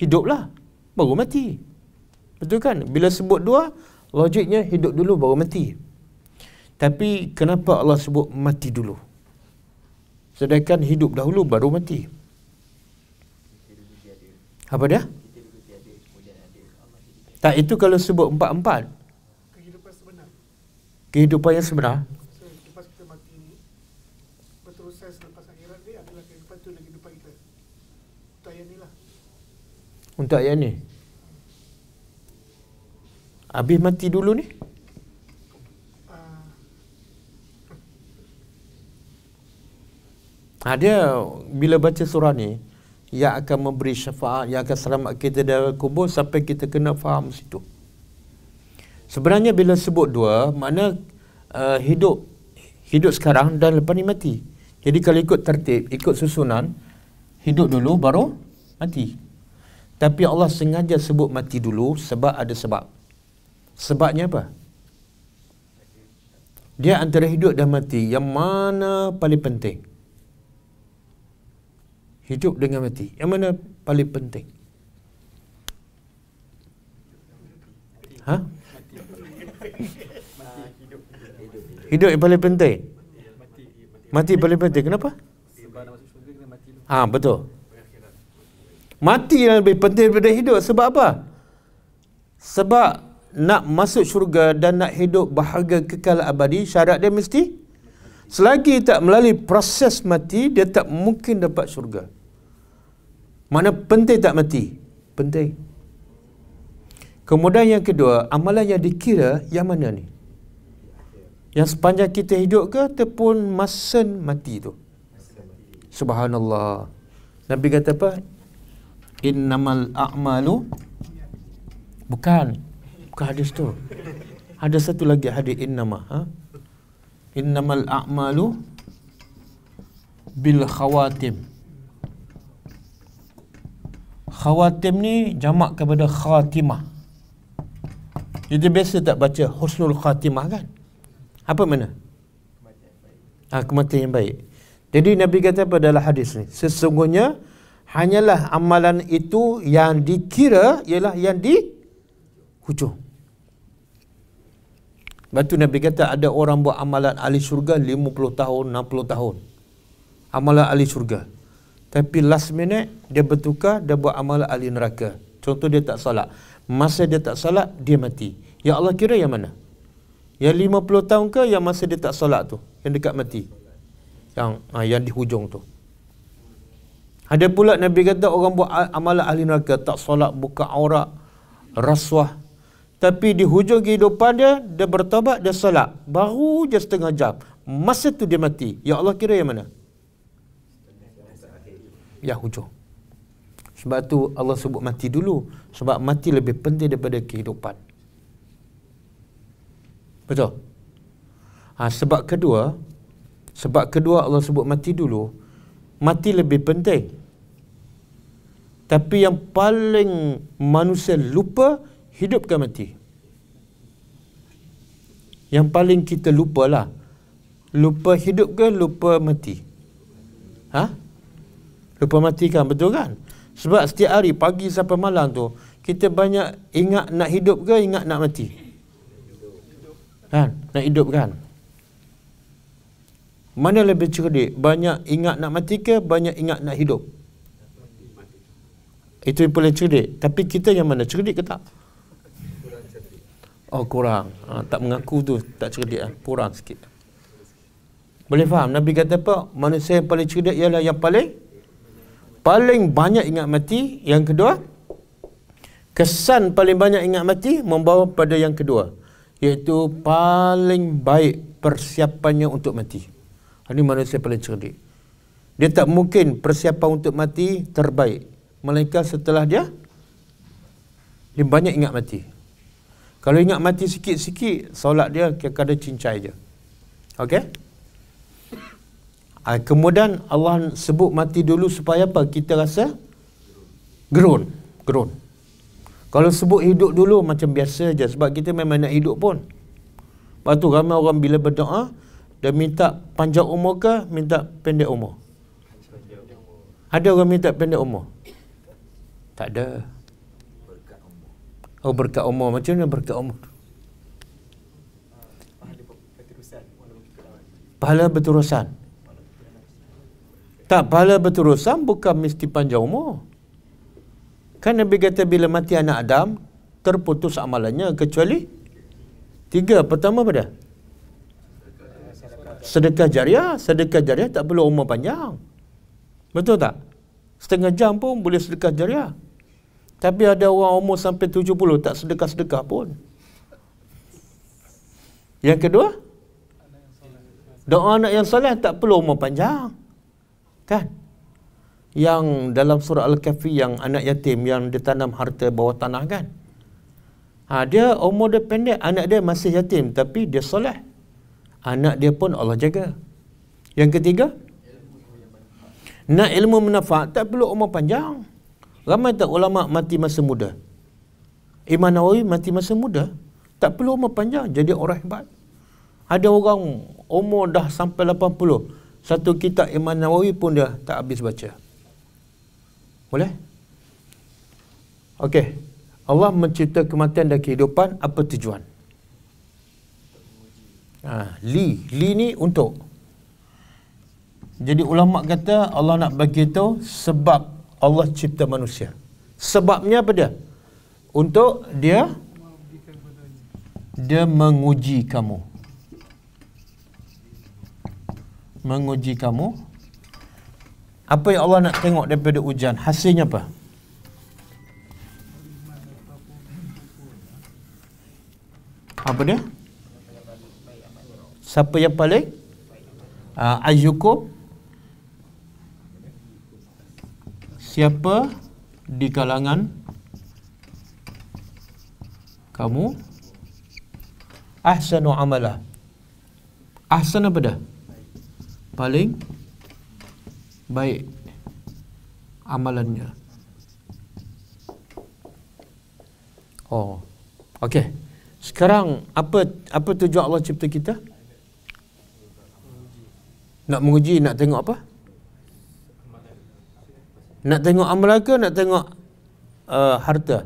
Hiduplah baru mati. Betul kan? Bila sebut dua, logiknya hidup dulu baru mati. Tapi kenapa Allah sebut mati dulu? Sedangkan hidup dahulu baru mati. Apa dia? Tak itu kalau sebut empat-empat. Kehidupan yang sebenar. Untuk ayat ni Habis mati dulu ni Ada ha, bila baca surah ni Yang akan memberi syafaat Yang akan selamat kita dari kubur Sampai kita kena faham situ Sebenarnya bila sebut dua Makna uh, hidup Hidup sekarang dan lepas ni mati jadi kalau ikut tertib, ikut susunan, hidup dulu baru mati. Tapi Allah sengaja sebut mati dulu sebab ada sebab. Sebabnya apa? Dia antara hidup dan mati yang mana paling penting? Hidup dengan mati. Yang mana paling penting? Ha? Hidup yang paling penting? Mati paling penting. Kenapa? Ah ha, betul. Mati yang lebih penting daripada hidup. Sebab apa? Sebab nak masuk syurga dan nak hidup bahagia kekal abadi, syarat dia mesti selagi tak melalui proses mati, dia tak mungkin dapat syurga. Mana penting tak mati? Penting. Kemudian yang kedua, amalan yang dikira yang mana ni? Yang sepanjang kita hidup ke ataupun masa mati tu? Subhanallah. Nabi kata apa? innamal a'malu bukan bukan hadis tu ada satu lagi hadis innama ha innamal a'malu bil khawatim khawatim ni jamak kepada khatimah jadi biasa tak baca husnul khatimah kan apa mana ah ha, kematian yang baik jadi Nabi kata pada hadis ni Sesungguhnya hanyalah amalan itu yang dikira ialah yang di hujung. Batu Nabi kata ada orang buat amalan ahli syurga 50 tahun, 60 tahun. Amalan ahli syurga. Tapi last minute dia bertukar dia buat amalan ahli neraka. Contoh dia tak salat. Masa dia tak salat dia mati. Ya Allah kira yang mana? Yang 50 tahun ke yang masa dia tak salat tu? Yang dekat mati. Yang ah, yang di hujung tu. Ada pula Nabi kata orang buat amalan ahli neraka tak solat buka aurat rasuah. Tapi di hujung kehidupan dia dia bertobat dia solat baru je setengah jam. Masa tu dia mati. Ya Allah kira yang mana? Ya hujung. Sebab tu Allah sebut mati dulu sebab mati lebih penting daripada kehidupan. Betul. Ha, sebab kedua sebab kedua Allah sebut mati dulu mati lebih penting tapi yang paling manusia lupa hidup ke mati. Yang paling kita lupalah. Lupa hidup ke lupa mati? Ha? Lupa mati kan betul kan? Sebab setiap hari pagi sampai malam tu kita banyak ingat nak hidup ke ingat nak mati? Kan? Nak hidup kan? Mana lebih cerdik? Banyak ingat nak mati ke banyak ingat nak hidup? itu yang paling cerdik tapi kita yang mana cerdik ke tak oh kurang ha, tak mengaku tu tak cerdik lah. kurang sikit boleh faham Nabi kata apa manusia yang paling cerdik ialah yang paling paling banyak ingat mati yang kedua kesan paling banyak ingat mati membawa pada yang kedua iaitu paling baik persiapannya untuk mati ini manusia paling cerdik dia tak mungkin persiapan untuk mati terbaik Melainkan setelah dia Dia banyak ingat mati Kalau ingat mati sikit-sikit Solat dia kadang-kadang cincai je Okay ah, Kemudian Allah sebut mati dulu Supaya apa? Kita rasa Gerun Gerun kalau sebut hidup dulu macam biasa je sebab kita memang nak hidup pun. Lepas tu ramai orang bila berdoa dia minta panjang umur ke minta pendek umur? Ada orang minta pendek umur. Tak ada. Berkat umur. Oh berkat umur. Macam mana berkat umur? Ah, pahala berterusan. Tak, pahala berterusan bukan mesti panjang umur. Kan Nabi kata bila mati anak Adam, terputus amalannya kecuali tiga. Pertama apa Sedekah jariah. Sedekah jariah tak perlu umur panjang. Betul tak? Setengah jam pun boleh sedekah jariah. Tapi ada orang umur sampai 70 tak sedekah-sedekah pun. Yang kedua, doa anak yang soleh tak perlu umur panjang. Kan? Yang dalam surah Al-Kahfi yang anak yatim yang ditanam harta bawah tanah kan? Ha, dia umur dia pendek, anak dia masih yatim tapi dia soleh. Anak dia pun Allah jaga. Yang ketiga, nak ilmu manfaat tak perlu umur panjang. Ramai tak ulama mati masa muda? Imam Nawawi mati masa muda. Tak perlu umur panjang jadi orang hebat. Ada orang umur dah sampai 80. Satu kitab Imam Nawawi pun dia tak habis baca. Boleh? Okey. Allah mencipta kematian dan kehidupan apa tujuan? Ha, li, li ni untuk jadi ulama kata Allah nak bagi tahu sebab Allah cipta manusia. Sebabnya apa dia? Untuk dia dia menguji kamu. Menguji kamu. Apa yang Allah nak tengok daripada ujian? Hasilnya apa? Apa dia? Siapa yang paling? Uh, Ayyukum siapa di kalangan kamu ahsanu amala ahsan apa dah paling baik amalannya oh okey sekarang apa apa tujuan Allah cipta kita nak menguji nak tengok apa nak tengok amal ke nak tengok uh, harta?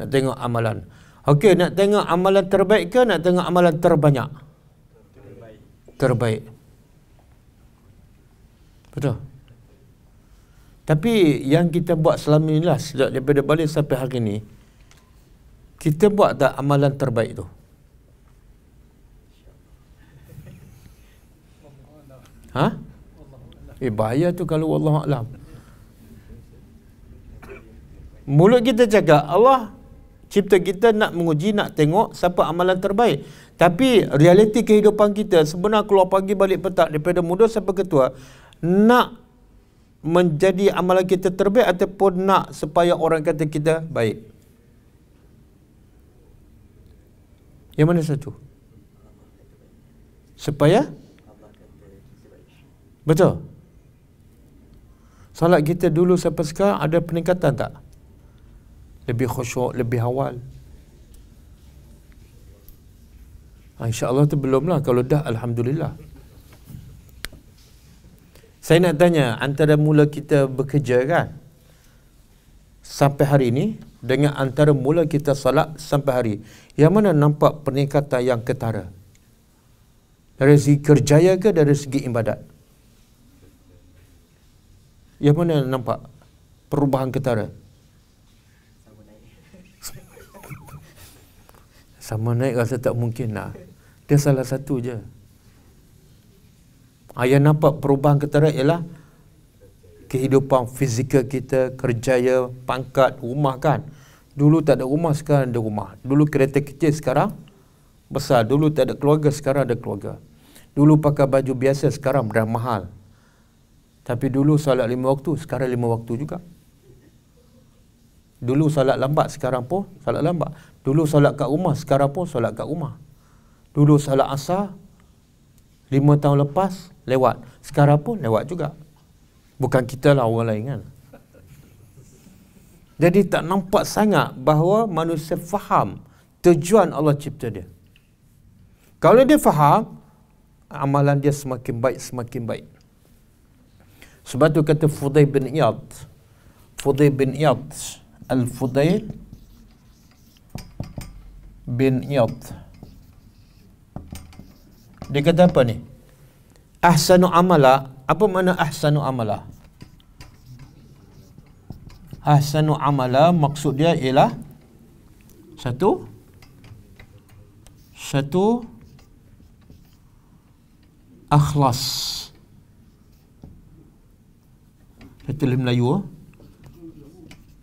Nak tengok amalan. Okey, nak tengok amalan terbaik ke nak tengok amalan terbanyak? Terbaik. Betul. Tapi yang kita buat selama inilah sejak daripada balik sampai hari ni, kita buat tak amalan terbaik tu? Ha? Eh bahaya tu kalau Allah alam. Mulut kita jaga Allah cipta kita nak menguji nak tengok siapa amalan terbaik. Tapi realiti kehidupan kita sebenar keluar pagi balik petak daripada muda sampai ketua nak menjadi amalan kita terbaik ataupun nak supaya orang kata kita baik. Yang mana satu? Supaya? Betul. Salat kita dulu sampai sekarang ada peningkatan tak? Lebih khusyuk, lebih awal. Ha, InsyaAllah tu belumlah. Kalau dah, Alhamdulillah. Saya nak tanya, antara mula kita bekerja kan? Sampai hari ini, dengan antara mula kita salat sampai hari yang mana nampak peningkatan yang ketara dari segi kerjaya ke dari segi ibadat yang mana nampak perubahan ketara? Sama naik rasa tak mungkin lah. Dia salah satu je. Ayah nampak perubahan ketara ialah kehidupan fizikal kita, kerjaya, pangkat, rumah kan. Dulu tak ada rumah, sekarang ada rumah. Dulu kereta kecil, sekarang besar. Dulu tak ada keluarga, sekarang ada keluarga. Dulu pakai baju biasa, sekarang dah mahal. Tapi dulu salat lima waktu, sekarang lima waktu juga. Dulu salat lambat, sekarang pun salat lambat. Dulu salat kat rumah, sekarang pun salat kat rumah. Dulu salat asar, lima tahun lepas, lewat. Sekarang pun lewat juga. Bukan kita lah orang lain kan. Jadi tak nampak sangat bahawa manusia faham tujuan Allah cipta dia. Kalau dia faham, amalan dia semakin baik, semakin baik. Sebab tu kata Fudail bin Iyad. Fudail bin Iyad. Al-Fudail bin Iyad. Dia kata apa ni? Ahsanu amala. Apa makna ahsanu amala? Ahsanu amala maksud dia ialah satu satu akhlas. Katulis lah Melayu oh.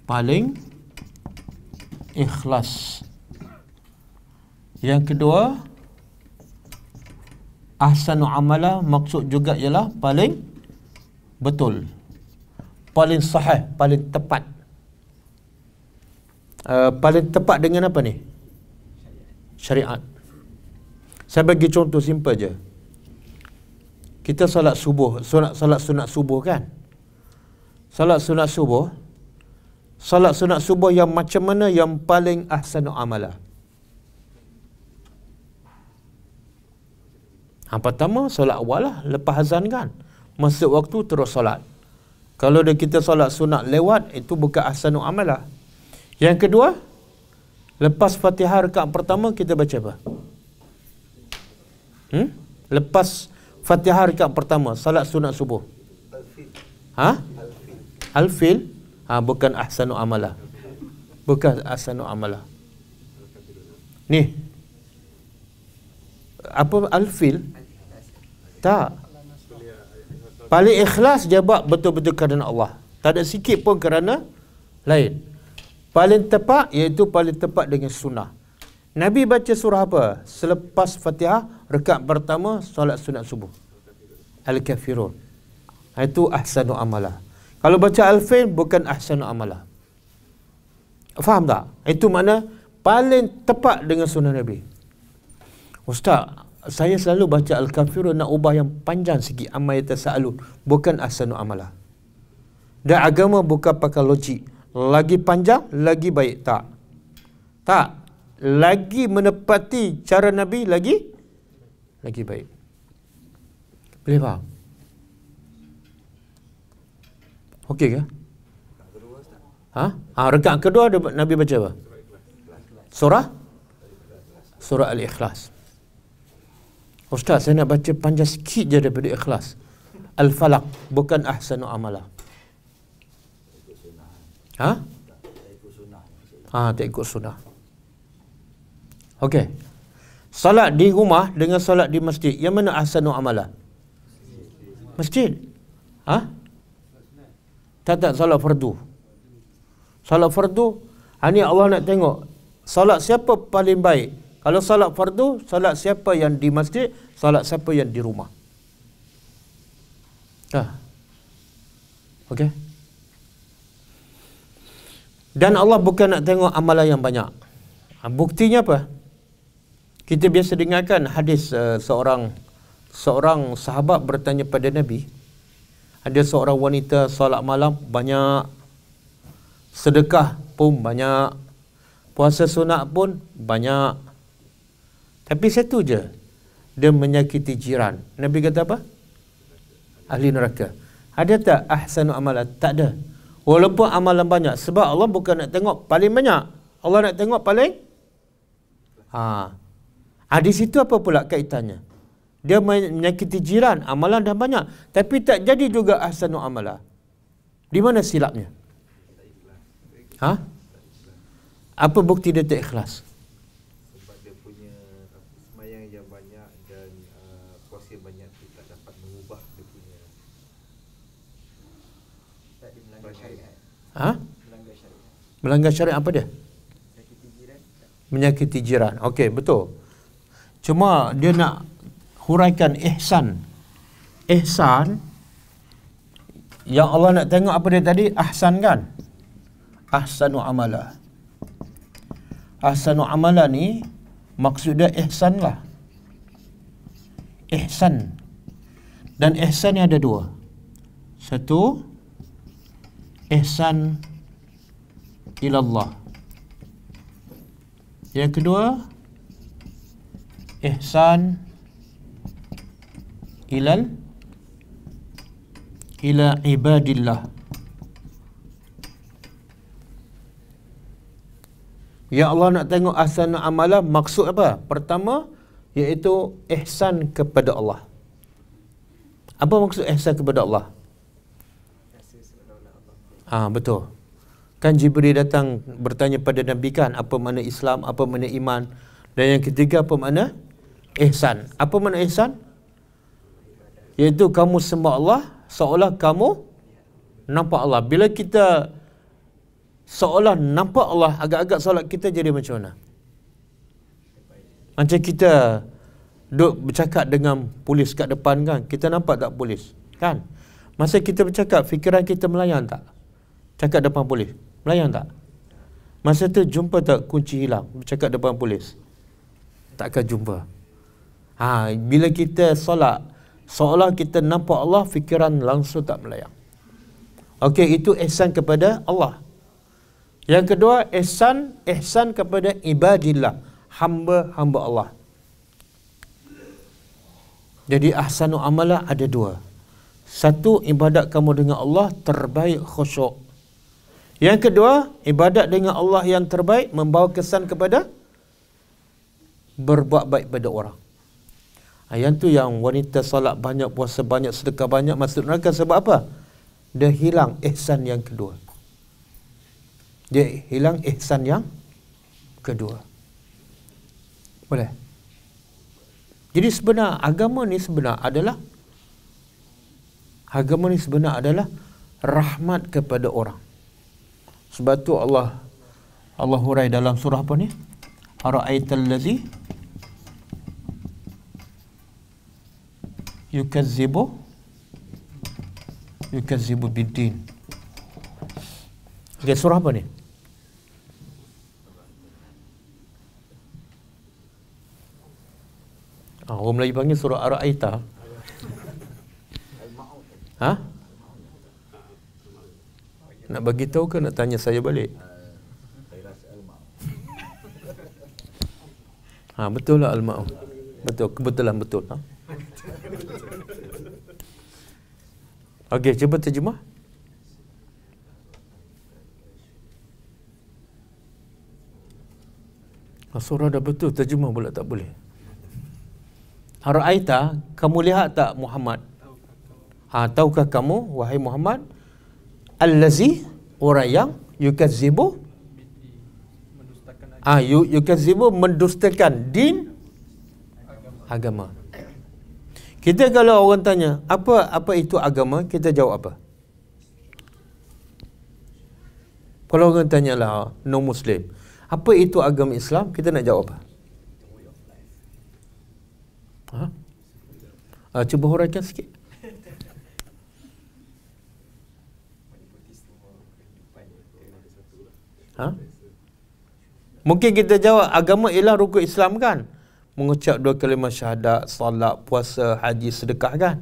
Paling Ikhlas Yang kedua Ahsanu amala maksud juga ialah paling betul. Paling sahih, paling tepat. Uh, paling tepat dengan apa ni? Syariat. Saya bagi contoh simple je. Kita solat subuh, solat solat sunat subuh kan? Salat sunat subuh Salat sunat subuh yang macam mana yang paling ahsanu amala Yang ha, pertama salat awal lah lepas azan kan Masuk waktu terus salat. Kalau dia kita solat sunat lewat itu bukan ahsanu amala Yang kedua Lepas fatihah rekat pertama kita baca apa? Hmm? Lepas fatihah rekat pertama salat sunat subuh Ha? Alfil ha, bukan ahsanu amala, Bukan ahsanu amala. Ni. Apa alfil? Tak. Paling ikhlas dia betul-betul kerana Allah. Tak ada sikit pun kerana lain. Paling tepat iaitu paling tepat dengan sunnah. Nabi baca surah apa? Selepas fatihah, rekat pertama, solat sunat subuh. Al-Kafirun. Ha, itu ahsanu amalah. Kalau baca Al-Fin, bukan ahsanu amala. Faham tak? Itu mana paling tepat dengan sunnah Nabi. Ustaz, saya selalu baca Al-Kafirun nak ubah yang panjang sikit amal yang tersa'alu. Bukan ahsanu amala. Dan agama bukan pakai logik. Lagi panjang, lagi baik. Tak. Tak. Lagi menepati cara Nabi, lagi lagi baik. Boleh faham? Okey ke? Ha? Ha, rekat kedua Nabi baca apa? Surah? Surah Al-Ikhlas. Ustaz, saya nak baca panjang sikit je daripada ikhlas. Al-Falaq, bukan Ahsanu amala. Ha? Ha, tak ikut sunnah. Okey. Salat di rumah dengan salat di masjid. Yang mana Ahsanu amala? Masjid. Ha? Tak tak solat fardu solat fardu ini ah, Allah nak tengok solat siapa paling baik kalau solat fardu solat siapa yang di masjid solat siapa yang di rumah ha. Okey. Dan Allah bukan nak tengok amalan yang banyak. Ah, buktinya apa? Kita biasa dengarkan hadis uh, seorang seorang sahabat bertanya pada Nabi, ada seorang wanita solat malam banyak sedekah pun banyak puasa sunat pun banyak tapi satu je dia menyakiti jiran Nabi kata apa? ahli neraka ada tak ahsanu amalat? tak ada walaupun amalan banyak sebab Allah bukan nak tengok paling banyak Allah nak tengok paling ha. ha di situ apa pula kaitannya? Dia menyakiti jiran, amalan dah banyak. Tapi tak jadi juga ahsanu amalah. Di mana silapnya? Ha? Apa bukti dia tak ikhlas? Sebab dia punya semayang yang banyak dan uh, banyak tu dapat mengubah dia punya. Ha? melanggar syariat. Ha? Melanggar syariat. apa dia? Menyakiti jiran. Menyakiti jiran. Okey, betul. Cuma dia nak huraikan ihsan. Ihsan yang Allah nak tengok apa dia tadi? Ahsan kan? Ahsanu amala. Ahsanu amala ni maksudnya ihsan lah. Ihsan. Dan ihsan ni ada dua. Satu, ihsan ilallah. Yang kedua, ihsan ilallah ilal ila ibadillah Ya Allah nak tengok ahsan amalah maksud apa? Pertama iaitu ihsan kepada Allah. Apa maksud ihsan kepada Allah? Ah ha, betul. Kan Jibril datang bertanya pada Nabi kan apa makna Islam, apa makna iman dan yang ketiga apa makna ihsan? Apa makna ihsan? iaitu kamu sembah Allah seolah kamu nampak Allah. Bila kita seolah nampak Allah, agak-agak solat kita jadi macam mana? Macam kita duduk bercakap dengan polis kat depan kan, kita nampak tak polis? Kan? Masa kita bercakap, fikiran kita melayang tak? Cakap depan polis, melayang tak? Masa tu jumpa tak kunci hilang, bercakap depan polis? Takkan jumpa. Ha, bila kita solat, seolah kita nampak Allah fikiran langsung tak melayang okey itu ihsan kepada Allah yang kedua ihsan ihsan kepada ibadillah hamba-hamba Allah jadi ahsanu amala ada dua satu ibadat kamu dengan Allah terbaik khusyuk yang kedua ibadat dengan Allah yang terbaik membawa kesan kepada berbuat baik pada orang Ah, yang tu yang wanita salat banyak, puasa banyak, sedekah banyak masuk neraka sebab apa? Dia hilang ihsan yang kedua. Dia hilang ihsan yang kedua. Boleh? Jadi sebenar agama ni sebenar adalah agama ni sebenar adalah rahmat kepada orang. Sebab tu Allah Allah hurai dalam surah apa ni? Ara'aitallazi yukazibu yukazibu bidin okay, surah apa ni Ah, orang Melayu panggil surah Ar-Aita ha? nak bagi tahu ke nak tanya saya balik Ha, betul lah al-ma'un. Betul, kebetulan betul. Ha? Okey, cuba terjemah. Surah dah betul, terjemah pula tak boleh. Haraita, kamu lihat tak Muhammad? Ha, tahukah kamu, wahai Muhammad? Allazi, orang yang yukazibu. Ah, ha, yukazibu mendustakan din agama. Kita kalau orang tanya, apa apa itu agama? Kita jawab apa? Kalau orang tanya lah, no Muslim. Apa itu agama Islam? Kita nak jawab apa? Ha? Uh, cuba huraikan sikit. Ha? Mungkin kita jawab agama ialah rukun Islam kan? mengucap dua kalimah syahadat, salat, puasa, haji, sedekah kan?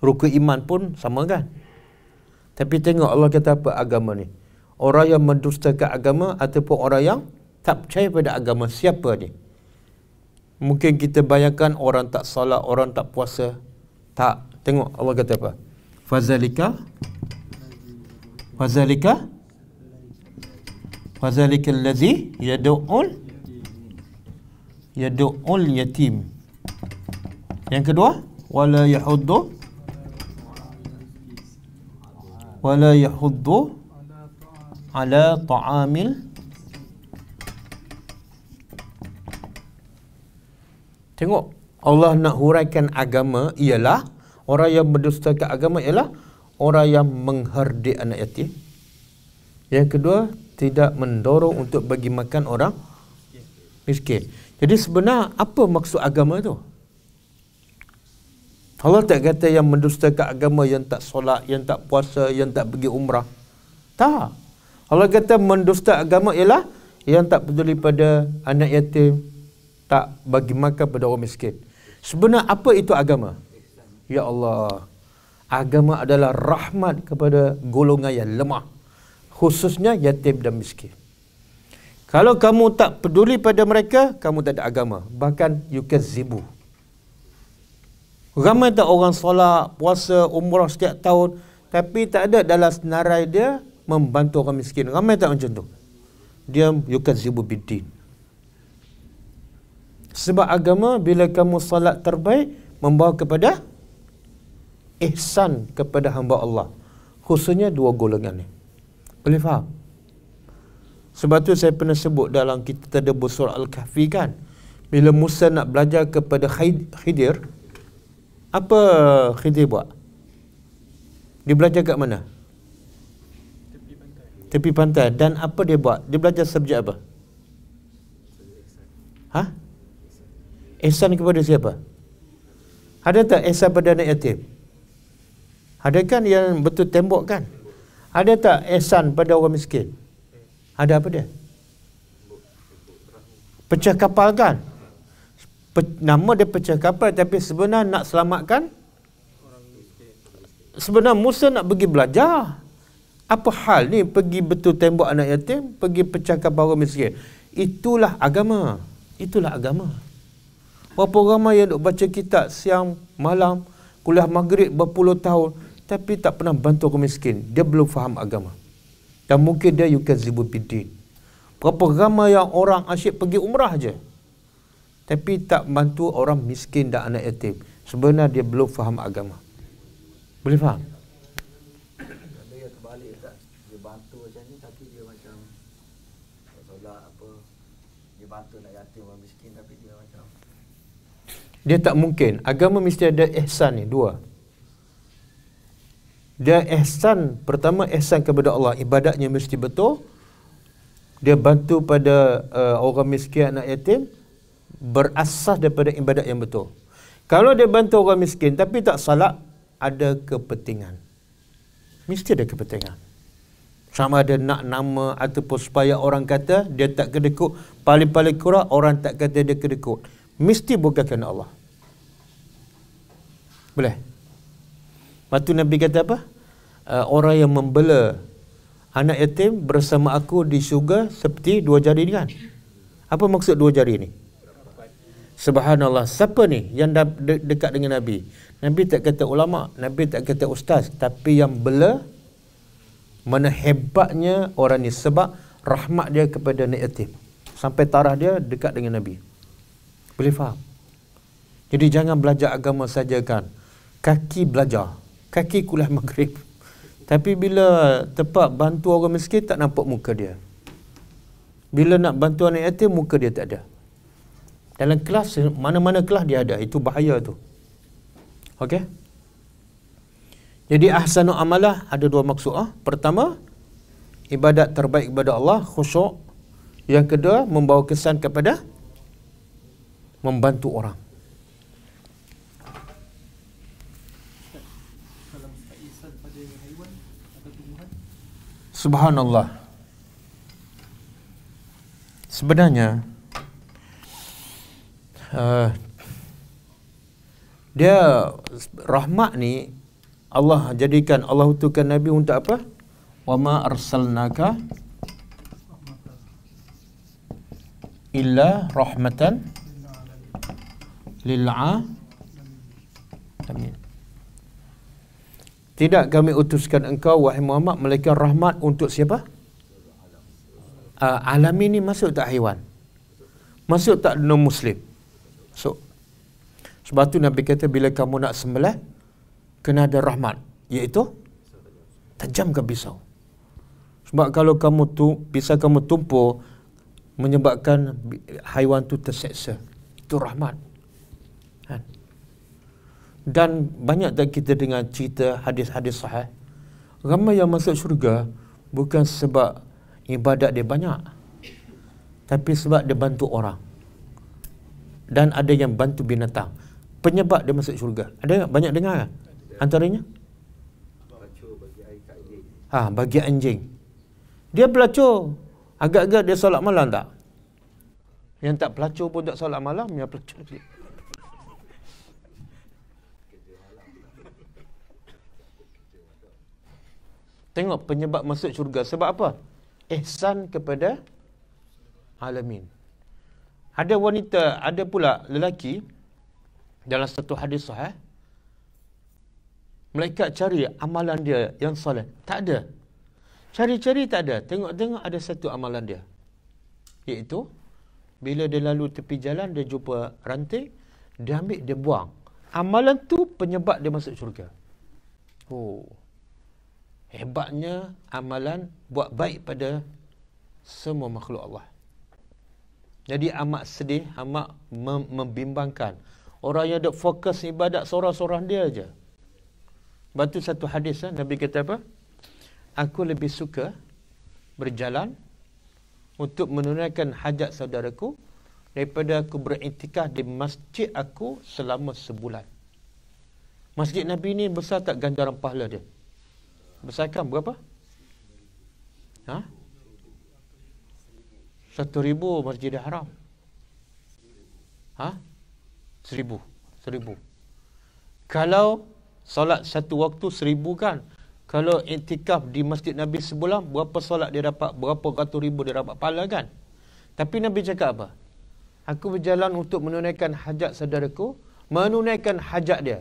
Rukun iman pun sama kan? Tapi tengok Allah kata apa agama ni? Orang yang mendustakan agama ataupun orang yang tak percaya pada agama, siapa ni? Mungkin kita bayangkan orang tak salat, orang tak puasa. Tak. Tengok Allah kata apa? Fazalika Fazalika Fazalika allazi yadu'ul yadu'ul yatim yang kedua wala yahuddu wala yahuddu ala ta'amil tengok Allah nak huraikan agama ialah orang yang mendustakan agama ialah orang yang mengherdik anak yatim yang kedua tidak mendorong untuk bagi makan orang miskin jadi sebenar apa maksud agama tu? Allah tak kata yang mendustakan agama yang tak solat, yang tak puasa, yang tak pergi umrah. Tak. Allah kata mendusta agama ialah yang tak peduli pada anak yatim, tak bagi makan pada orang miskin. Sebenar apa itu agama? Ya Allah. Agama adalah rahmat kepada golongan yang lemah. Khususnya yatim dan miskin. Kalau kamu tak peduli pada mereka, kamu tak ada agama. Bahkan you can zibu. Ramai tak orang solat, puasa, umrah setiap tahun. Tapi tak ada dalam senarai dia membantu orang miskin. Ramai tak macam tu. Dia you can zibu bidin. Sebab agama bila kamu solat terbaik membawa kepada ihsan kepada hamba Allah. Khususnya dua golongan ni. Boleh faham? Sebab tu saya pernah sebut dalam kita ada surah Al-Kahfi kan. Bila Musa nak belajar kepada Khidir, apa Khidir buat? Dia belajar kat mana? Tepi pantai. Tepi pantai. Dan apa dia buat? Dia belajar subjek apa? Ha? Ihsan kepada siapa? Ada tak ihsan pada anak yatim? Ada kan yang betul tembok kan? Ada tak ihsan pada orang miskin? Ada. Ada apa dia? Pecah kapal kan? Pe- nama dia pecah kapal tapi sebenarnya nak selamatkan Sebenarnya Musa nak pergi belajar Apa hal ni pergi betul tembok anak yatim Pergi pecah kapal orang miskin Itulah agama Itulah agama Berapa ramai yang duk baca kitab siang, malam Kuliah maghrib berpuluh tahun Tapi tak pernah bantu orang miskin Dia belum faham agama dan mungkin dia yukazibu bidin. Berapa ramai yang orang asyik pergi umrah je. Tapi tak bantu orang miskin dan anak yatim. Sebenarnya dia belum faham agama. Boleh faham? Dia tak mungkin. Agama mesti ada ihsan ni, dua dia ihsan pertama ihsan kepada Allah ibadatnya mesti betul dia bantu pada uh, orang miskin anak yatim berasas daripada ibadat yang betul kalau dia bantu orang miskin tapi tak salah ada kepentingan mesti ada kepentingan sama ada nak nama ataupun supaya orang kata dia tak kedekut paling-paling kurang orang tak kata dia kedekut mesti bukan kerana Allah boleh Lepas tu Nabi kata apa? Uh, orang yang membela anak yatim bersama aku di syurga seperti dua jari ni kan? Apa maksud dua jari ni? Subhanallah, siapa ni yang de- dekat dengan Nabi? Nabi tak kata ulama, Nabi tak kata ustaz, tapi yang bela mana hebatnya orang ni sebab rahmat dia kepada anak yatim. Sampai tarah dia dekat dengan Nabi. Boleh faham? Jadi jangan belajar agama saja kan. Kaki belajar kaki kulah maghrib tapi bila tepat bantu orang miskin tak nampak muka dia bila nak bantu anak yatim muka dia tak ada dalam kelas mana-mana kelas dia ada itu bahaya tu okey jadi ahsanu amalah ada dua maksud ah. Pertama ibadat terbaik kepada Allah khusyuk. Yang kedua membawa kesan kepada membantu orang. Subhanallah. Sebenarnya uh, dia rahmat ni Allah jadikan Allah utuskan nabi untuk apa? Wa ma arsalnaka illa rahmatan lil alamin. Tidak kami utuskan engkau wahai Muhammad melainkan rahmat untuk siapa? Uh, alam ini masuk tak haiwan? Masuk tak non muslim? So sebab tu Nabi kata bila kamu nak sembelah kena ada rahmat iaitu tajam ke pisau. Sebab kalau kamu tu pisau kamu tumpu menyebabkan haiwan tu terseksa. Itu rahmat dan banyak tak kita dengar cerita hadis-hadis sahih ramai yang masuk syurga bukan sebab ibadat dia banyak tapi sebab dia bantu orang dan ada yang bantu binatang penyebab dia masuk syurga ada banyak dengar kan antaranya ha, bagi anjing dia pelacur agak-agak dia solat malam tak yang tak pelacur pun tak solat malam yang pelacur dia Tengok penyebab masuk syurga sebab apa? Ihsan kepada alamin. Ada wanita, ada pula lelaki dalam satu hadis sahih. Mereka cari amalan dia yang salah Tak ada. Cari-cari tak ada. Tengok-tengok ada satu amalan dia. Iaitu, bila dia lalu tepi jalan, dia jumpa rantai, dia ambil, dia buang. Amalan tu penyebab dia masuk syurga. Oh hebatnya amalan buat baik pada semua makhluk Allah. Jadi amat sedih, amat mem- membimbangkan. Orang yang dok fokus ibadat sorah sorah dia aja. Batu satu hadis ha? Nabi kata apa? Aku lebih suka berjalan untuk menunaikan hajat saudaraku daripada aku beriktikaf di masjid aku selama sebulan. Masjid Nabi ni besar tak ganjaran pahala dia? Besarkan berapa? Ha? Satu ribu masjid haram. Ha? Seribu. Seribu. Kalau solat satu waktu seribu kan? Kalau intikaf di Masjid Nabi sebulan, berapa solat dia dapat? Berapa ratus ribu dia dapat pahala kan? Tapi Nabi cakap apa? Aku berjalan untuk menunaikan hajat saudaraku, menunaikan hajat dia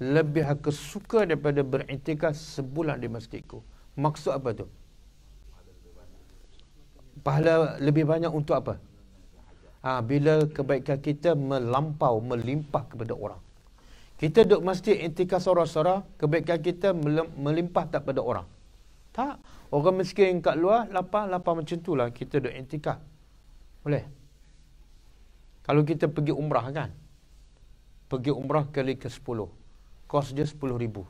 lebih aku suka daripada beritikaf sebulan di masjidku. Maksud apa tu? Pahala lebih banyak untuk apa? Ha, bila kebaikan kita melampau, melimpah kepada orang. Kita duduk masjid intikah sorak-sorak, kebaikan kita melimpah tak kepada orang. Tak. Orang miskin kat luar, lapar-lapar macam itulah kita duduk intikah. Boleh? Kalau kita pergi umrah kan? Pergi umrah kali ke sepuluh kos dia RM10,000.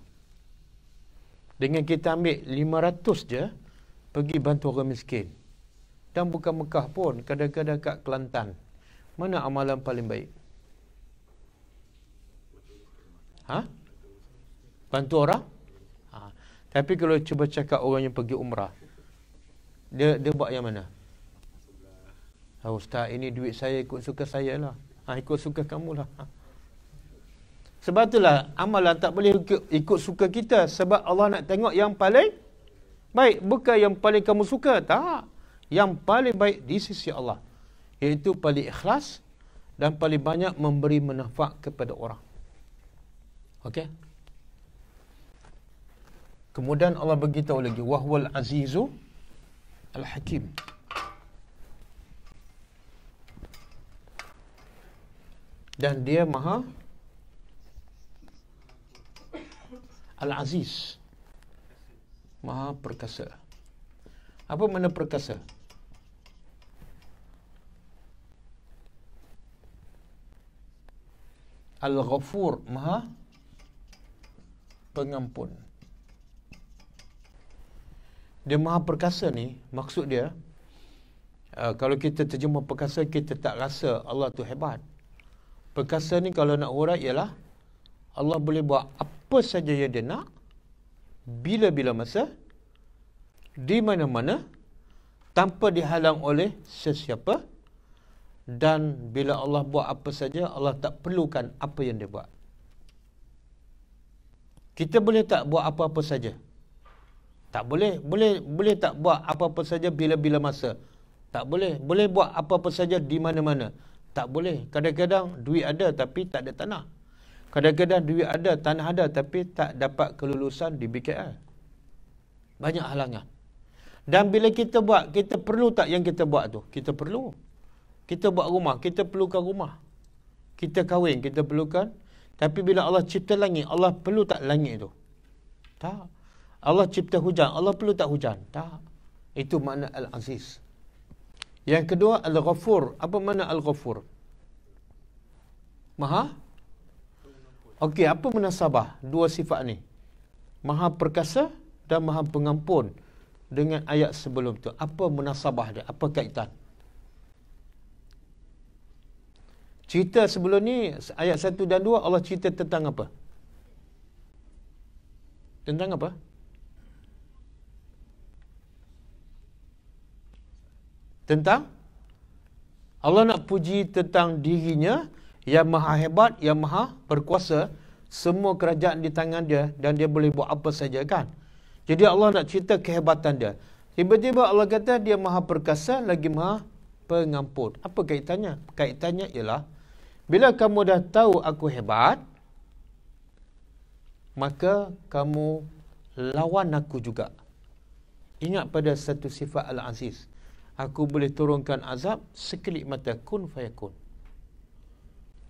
Dengan kita ambil RM500 je, pergi bantu orang miskin. Dan bukan Mekah pun, kadang-kadang kat Kelantan. Mana amalan paling baik? Ha? Bantu orang? Ha. Tapi kalau cuba cakap orang yang pergi umrah, dia, dia buat yang mana? Ha, Ustaz, ini duit saya ikut suka saya lah. Ha, ikut suka kamu lah. Ha. Sebab itulah amalan tak boleh ikut, ikut suka kita. Sebab Allah nak tengok yang paling baik. Bukan yang paling kamu suka. Tak. Yang paling baik di sisi Allah. Iaitu paling ikhlas dan paling banyak memberi manfaat kepada orang. Okey? Kemudian Allah beritahu lagi. Wahual azizu al-hakim. Dan dia maha Al-Aziz Maha Perkasa Apa makna Perkasa? Al-Ghafur Maha Pengampun Dia Maha Perkasa ni Maksud dia uh, Kalau kita terjemah Perkasa Kita tak rasa Allah tu hebat Perkasa ni kalau nak urat ialah Allah boleh buat apa saja yang dia nak bila-bila masa di mana-mana tanpa dihalang oleh sesiapa dan bila Allah buat apa saja Allah tak perlukan apa yang dia buat kita boleh tak buat apa-apa saja tak boleh boleh boleh tak buat apa-apa saja bila-bila masa tak boleh boleh buat apa-apa saja di mana-mana tak boleh kadang-kadang duit ada tapi tak ada tanah Kadang-kadang duit ada, tanah ada tapi tak dapat kelulusan di BKR. Banyak halangan. Dan bila kita buat, kita perlu tak yang kita buat tu? Kita perlu. Kita buat rumah, kita perlukan rumah. Kita kahwin, kita perlukan. Tapi bila Allah cipta langit, Allah perlu tak langit tu? Tak. Allah cipta hujan, Allah perlu tak hujan? Tak. Itu makna Al-Aziz. Yang kedua, Al-Ghafur. Apa makna Al-Ghafur? Maha? Maha? Okey, apa munasabah dua sifat ni? Maha perkasa dan maha pengampun dengan ayat sebelum tu. Apa munasabah dia? Apa kaitan? Cerita sebelum ni, ayat satu dan dua, Allah cerita tentang apa? Tentang apa? Tentang? Allah nak puji tentang dirinya, yang maha hebat, yang maha berkuasa Semua kerajaan di tangan dia Dan dia boleh buat apa saja kan Jadi Allah nak cerita kehebatan dia Tiba-tiba Allah kata dia maha perkasa Lagi maha pengampun Apa kaitannya? Kaitannya ialah Bila kamu dah tahu aku hebat Maka kamu lawan aku juga Ingat pada satu sifat Al-Aziz Aku boleh turunkan azab sekelip mata kun fayakun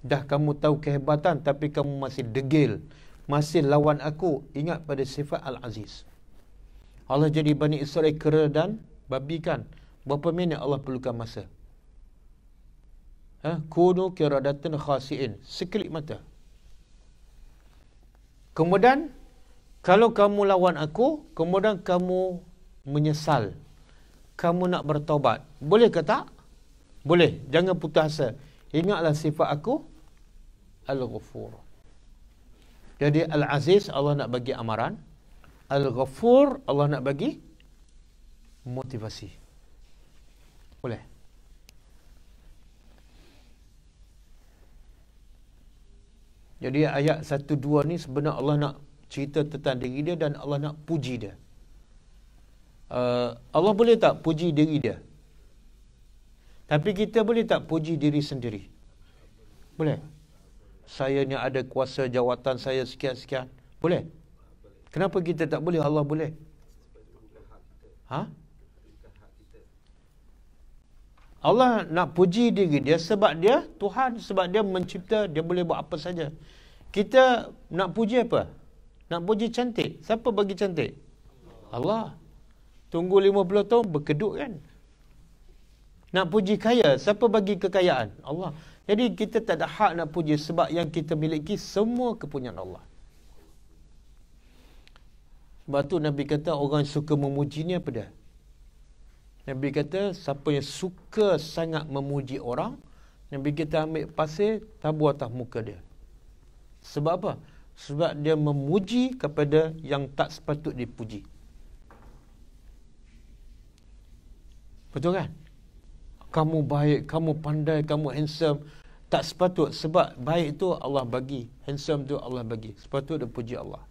dah kamu tahu kehebatan tapi kamu masih degil masih lawan aku ingat pada sifat al-aziz Allah jadi Bani Israel kera dan babikan berapa minit Allah perlukan masa ha kunu kiradatan khasiin sekelip mata kemudian kalau kamu lawan aku kemudian kamu menyesal kamu nak bertobat boleh ke tak boleh jangan putus asa ingatlah sifat aku Al-Ghafur. Jadi Al-Aziz Allah nak bagi amaran, Al-Ghafur Allah nak bagi motivasi. Boleh. Jadi ayat 1 2 ni sebenarnya Allah nak cerita tentang diri dia dan Allah nak puji dia. Uh, Allah boleh tak puji diri dia? Tapi kita boleh tak puji diri sendiri? boleh saya ni ada kuasa jawatan saya sekian-sekian. Boleh? Kenapa kita tak boleh? Allah boleh. Ha? Allah nak puji diri dia sebab dia Tuhan, sebab dia mencipta, dia boleh buat apa saja. Kita nak puji apa? Nak puji cantik. Siapa bagi cantik? Allah. Tunggu 50 tahun, berkedut kan? Nak puji kaya, siapa bagi kekayaan? Allah. Allah. Jadi kita tak ada hak nak puji sebab yang kita miliki semua kepunyaan Allah. Sebab tu Nabi kata orang suka memuji ni apa dia? Nabi kata siapa yang suka sangat memuji orang, Nabi kita ambil pasir tabu atas muka dia. Sebab apa? Sebab dia memuji kepada yang tak sepatut dipuji. Betul kan? Kamu baik, kamu pandai, kamu handsome tak sepatut sebab baik itu Allah bagi handsome itu Allah bagi sepatut dia puji Allah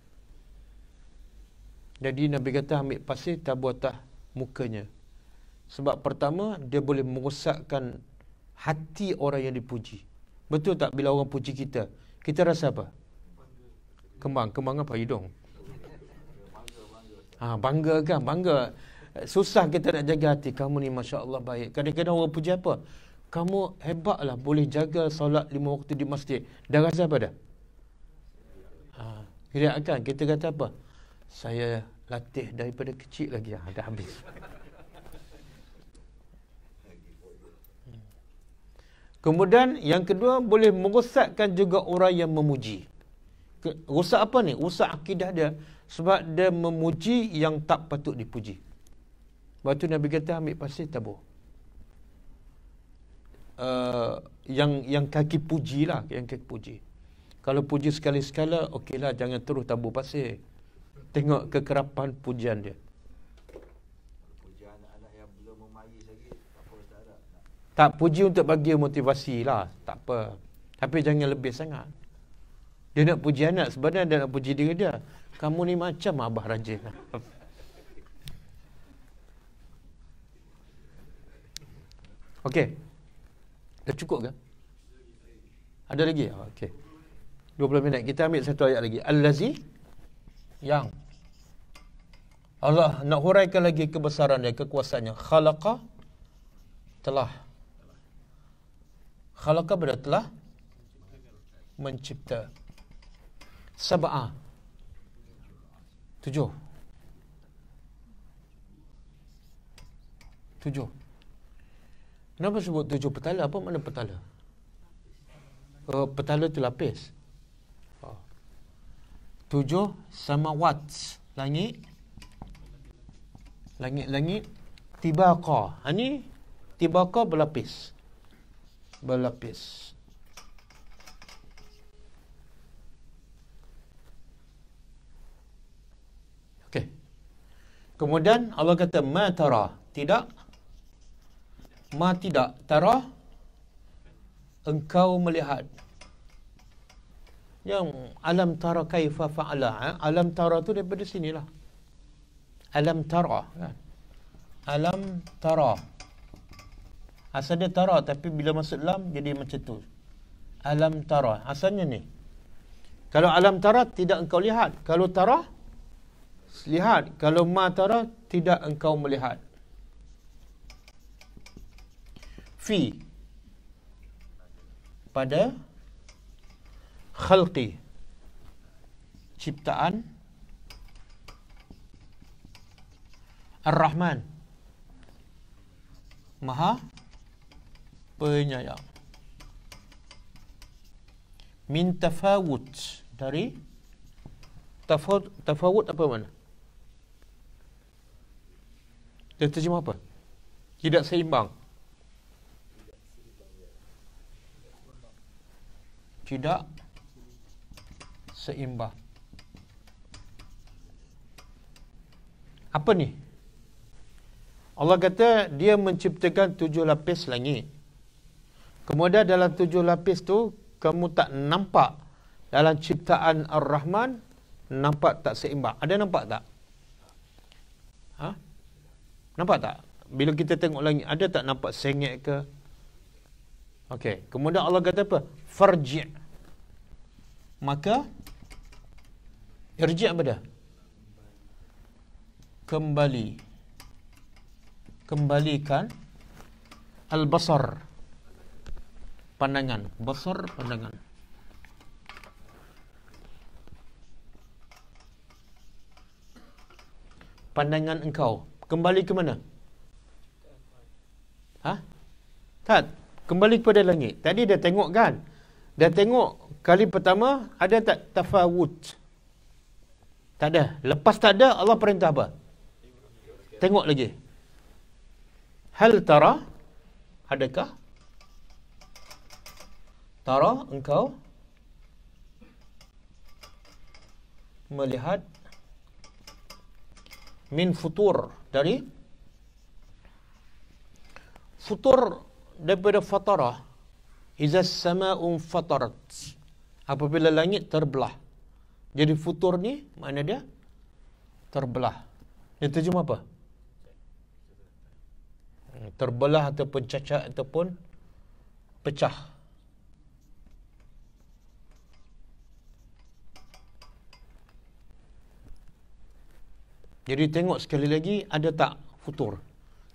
jadi Nabi kata ambil pasir tak mukanya sebab pertama dia boleh merosakkan hati orang yang dipuji betul tak bila orang puji kita kita rasa apa kembang kembang apa hidung ha, bangga kan bangga susah kita nak jaga hati kamu ni masya Allah baik kadang-kadang orang puji apa kamu hebatlah boleh jaga solat lima waktu di masjid. Dah rasa apa dah? Ha, kira akan kita kata apa? Saya latih daripada kecil lagi. Ha, dah habis. Kemudian yang kedua boleh merosakkan juga orang yang memuji. Rosak apa ni? Rosak akidah dia sebab dia memuji yang tak patut dipuji. Batu Nabi kata ambil pasir tabur. Uh, yang yang kaki puji lah, yang kaki puji. Kalau puji sekali-sekala, okeylah jangan terus tabur pasir. Tengok kekerapan pujian dia. Tak puji untuk bagi motivasi lah. Tak apa. Tapi jangan lebih sangat. Dia nak puji anak sebenarnya dia nak puji diri dia. Kamu ni macam Abah Rajin. Lah. Okey. Dah cukup ke? Ada lagi? Oh, okay. 20 minit. Kita ambil satu ayat lagi. Al-Lazi yang Allah nak huraikan lagi kebesaran dia, kekuasaannya. Khalaqah telah. Khalaqah berada telah mencipta. Sabah. Tujuh. Tujuh. Kenapa sebut tujuh petala? Apa makna petala? Uh, petala tu lapis. Oh. Tujuh sama watts. Langit. Langit-langit. tiba Tibaqa. Ha, tiba tibaqa berlapis. Berlapis. Okey. Kemudian Allah kata, Ma Tidak. Tidak ma tidak tarah engkau melihat yang alam tara kaifa fa'ala eh? alam tara tu daripada sinilah alam tara kan alam tara asal dia tara tapi bila masuk lam jadi macam tu alam tara asalnya ni kalau alam tara tidak engkau lihat kalau tara lihat kalau ma tara tidak engkau melihat fi pada khalqi ciptaan Ar-Rahman Maha penyayang min tafawut dari tafawut, tafawut apa mana dia terjemah apa tidak seimbang tidak seimbang. Apa ni? Allah kata dia menciptakan tujuh lapis langit. Kemudian dalam tujuh lapis tu, kamu tak nampak dalam ciptaan Ar-Rahman, nampak tak seimbang. Ada nampak tak? Ha? Nampak tak? Bila kita tengok langit, ada tak nampak sengit ke? Okey, kemudian Allah kata apa? farji' maka irji' apa dah kembali kembalikan al-basar pandangan basar pandangan pandangan engkau kembali ke mana ha tat kembali kepada langit tadi dah tengok kan Dah tengok kali pertama ada tak tafawut? Tak ada. Lepas tak ada Allah perintah apa? Tengok lagi. Hal tara? Adakah? Tara engkau? Melihat min futur dari futur daripada fatarah Iza sama'un fatarat. Apabila langit terbelah. Jadi futur ni, mana dia? Terbelah. Dia terjemah apa? Hmm, terbelah ataupun cacat ataupun pecah. Jadi tengok sekali lagi ada tak futur.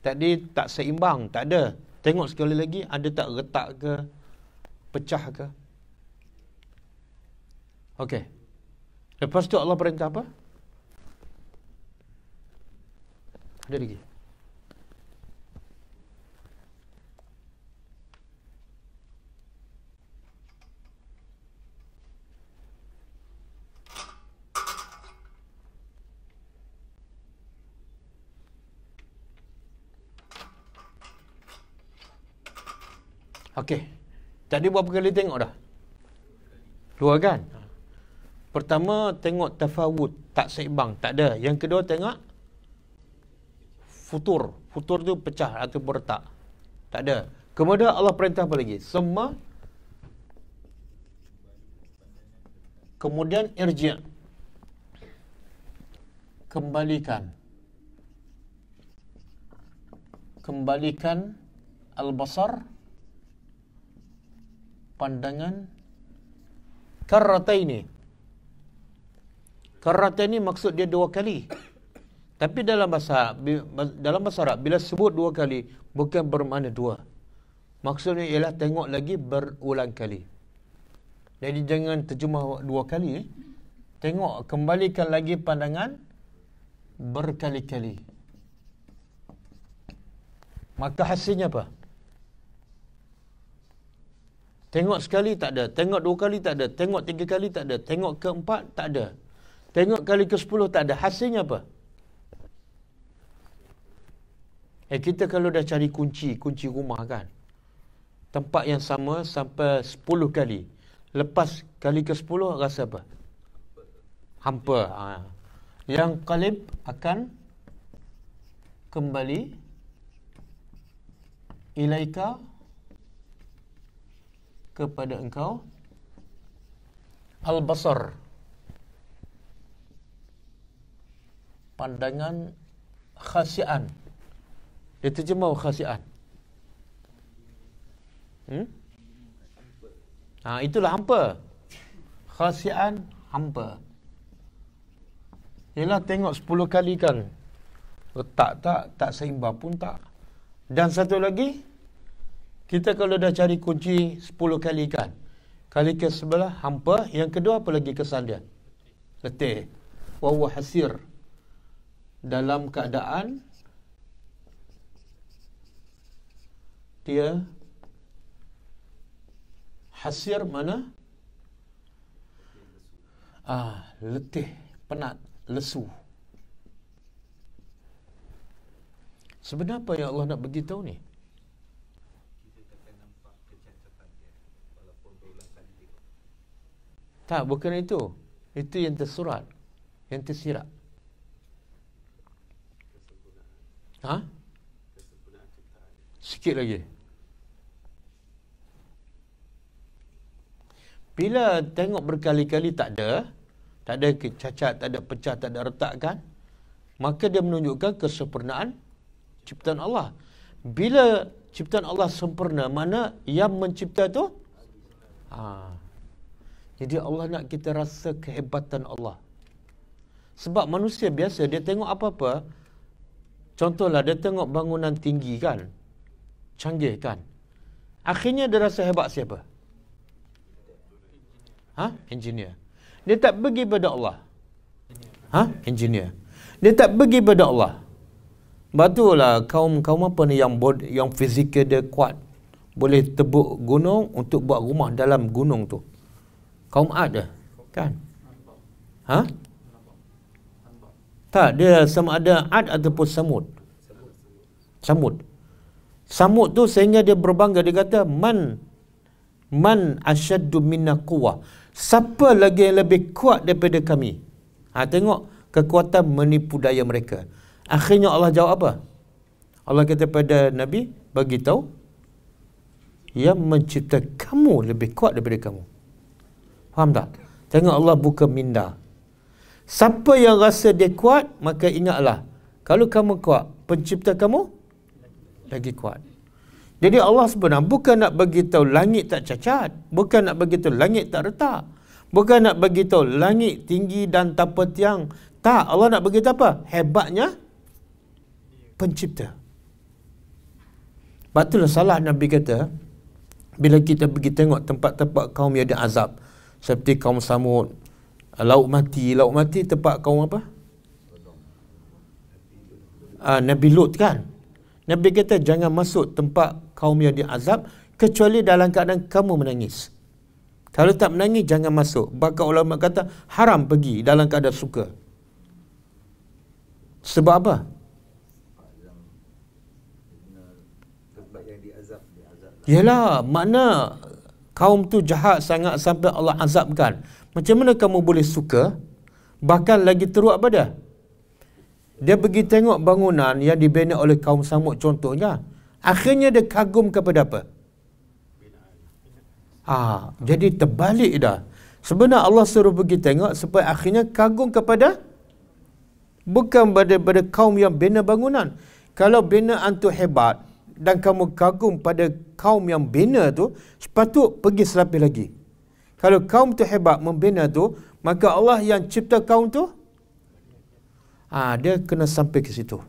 Tadi tak seimbang, tak ada. Tengok sekali lagi ada tak retak ke, pecah ke? Okey. Lepas tu Allah perintah apa? Ada lagi. Okey. Tadi berapa kali tengok dah? Dua kan? Ha. Pertama tengok tafawud, tak seimbang, tak ada. Yang kedua tengok futur. Futur tu pecah atau bertak. Tak ada. Kemudian Allah perintah apa lagi? Semua kemudian irji kembalikan kembalikan al-basar pandangan karataini. Karataini maksud dia dua kali. Tapi dalam bahasa dalam bahasa Arab bila sebut dua kali bukan bermakna dua. Maksudnya ialah tengok lagi berulang kali. Jadi jangan terjemah dua kali. Eh. Tengok kembalikan lagi pandangan berkali-kali. Maka hasilnya apa? Tengok sekali tak ada. Tengok dua kali tak ada. Tengok tiga kali tak ada. Tengok keempat tak ada. Tengok kali ke sepuluh tak ada. Hasilnya apa? Eh, kita kalau dah cari kunci, kunci rumah kan. Tempat yang sama sampai sepuluh kali. Lepas kali ke sepuluh rasa apa? Hampa. Ha. Yang kalib akan kembali ilaika kepada engkau Al-Basar Pandangan khasian Dia terjemah khasian hmm? ha, Itulah hampa Khasian hampa Yelah tengok 10 kali kan Letak tak, tak seimbang pun tak Dan satu lagi kita kalau dah cari kunci 10 kali kan. Kali ke sebelah hampa. Yang kedua apa lagi kesan dia? Letih. Wawah hasir. Dalam keadaan dia hasir mana? Ah, letih, penat, lesu. Sebenarnya apa yang Allah nak beritahu ni? Tak, bukan itu. Itu yang tersurat. Yang tersirat. Ha? Sikit lagi. Bila tengok berkali-kali tak ada, tak ada cacat, tak ada pecah, tak ada retak kan? Maka dia menunjukkan kesempurnaan ciptaan Allah. Bila ciptaan Allah sempurna, mana yang mencipta tu? Ah. Ha. Jadi Allah nak kita rasa kehebatan Allah. Sebab manusia biasa dia tengok apa-apa. Contohlah dia tengok bangunan tinggi kan. Canggih kan. Akhirnya dia rasa hebat siapa? Ha? Engineer. Dia tak pergi pada Allah. Ha? Engineer. Dia tak pergi pada Allah. Batulah kaum kaum apa ni yang bod, yang fizikal dia kuat boleh tebuk gunung untuk buat rumah dalam gunung tu. Kaum Ad dah. Eh? Kan? Ha? Tak, dia sama ada Ad ataupun Samud. Samud. Samud tu sehingga dia berbangga. Dia kata, Man man asyaddu minna quwa. Siapa lagi yang lebih kuat daripada kami? Ha, tengok kekuatan menipu daya mereka. Akhirnya Allah jawab apa? Allah kata kepada Nabi, bagi tahu yang mencipta kamu lebih kuat daripada kamu. Faham tak? Jangan Allah buka minda. Siapa yang rasa dia kuat, maka ingatlah. Kalau kamu kuat, pencipta kamu lagi kuat. Jadi Allah sebenarnya bukan nak beritahu langit tak cacat. Bukan nak beritahu langit tak retak. Bukan nak beritahu langit tinggi dan tanpa tiang. Tak, Allah nak beritahu apa? Hebatnya pencipta. Sebab itulah salah Nabi kata, bila kita pergi tengok tempat-tempat kaum yang ada azab, seperti kaum samud ah, lauk mati lauk mati tempat kaum apa uh, Nabi Lut kan Nabi kata jangan masuk tempat kaum yang diazab kecuali dalam keadaan kamu menangis kalau tak menangis jangan masuk bahkan ulama kata haram pergi dalam keadaan suka sebab apa Yalah, makna kaum tu jahat sangat sampai Allah azabkan. Macam mana kamu boleh suka? Bahkan lagi teruk pada dia? Dia pergi tengok bangunan yang dibina oleh kaum Samud contohnya. Akhirnya dia kagum kepada apa? Ha, jadi terbalik dah. Sebenarnya Allah suruh pergi tengok supaya akhirnya kagum kepada bukan pada, pada kaum yang bina bangunan. Kalau bina antu hebat, dan kamu kagum pada kaum yang bina tu, sepatut pergi selapis lagi. Kalau kaum tu hebat membina tu, maka Allah yang cipta kaum tu, ha, dia kena sampai ke situ.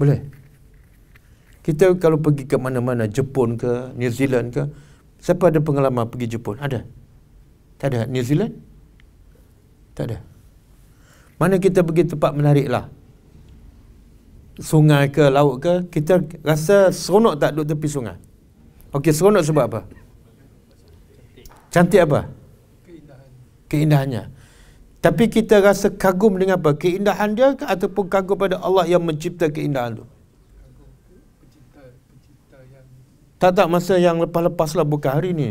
Boleh? Kita kalau pergi ke mana-mana, Jepun ke, New Zealand ke, siapa ada pengalaman pergi Jepun? Ada? Tak ada? New Zealand? Tak ada. Mana kita pergi tempat menarik lah? sungai ke laut ke kita rasa seronok tak duduk tepi sungai okey seronok sebab apa cantik apa keindahannya tapi kita rasa kagum dengan apa keindahan dia ke, ataupun kagum pada Allah yang mencipta keindahan tu tak tak masa yang lepas-lepas lah bukan hari ni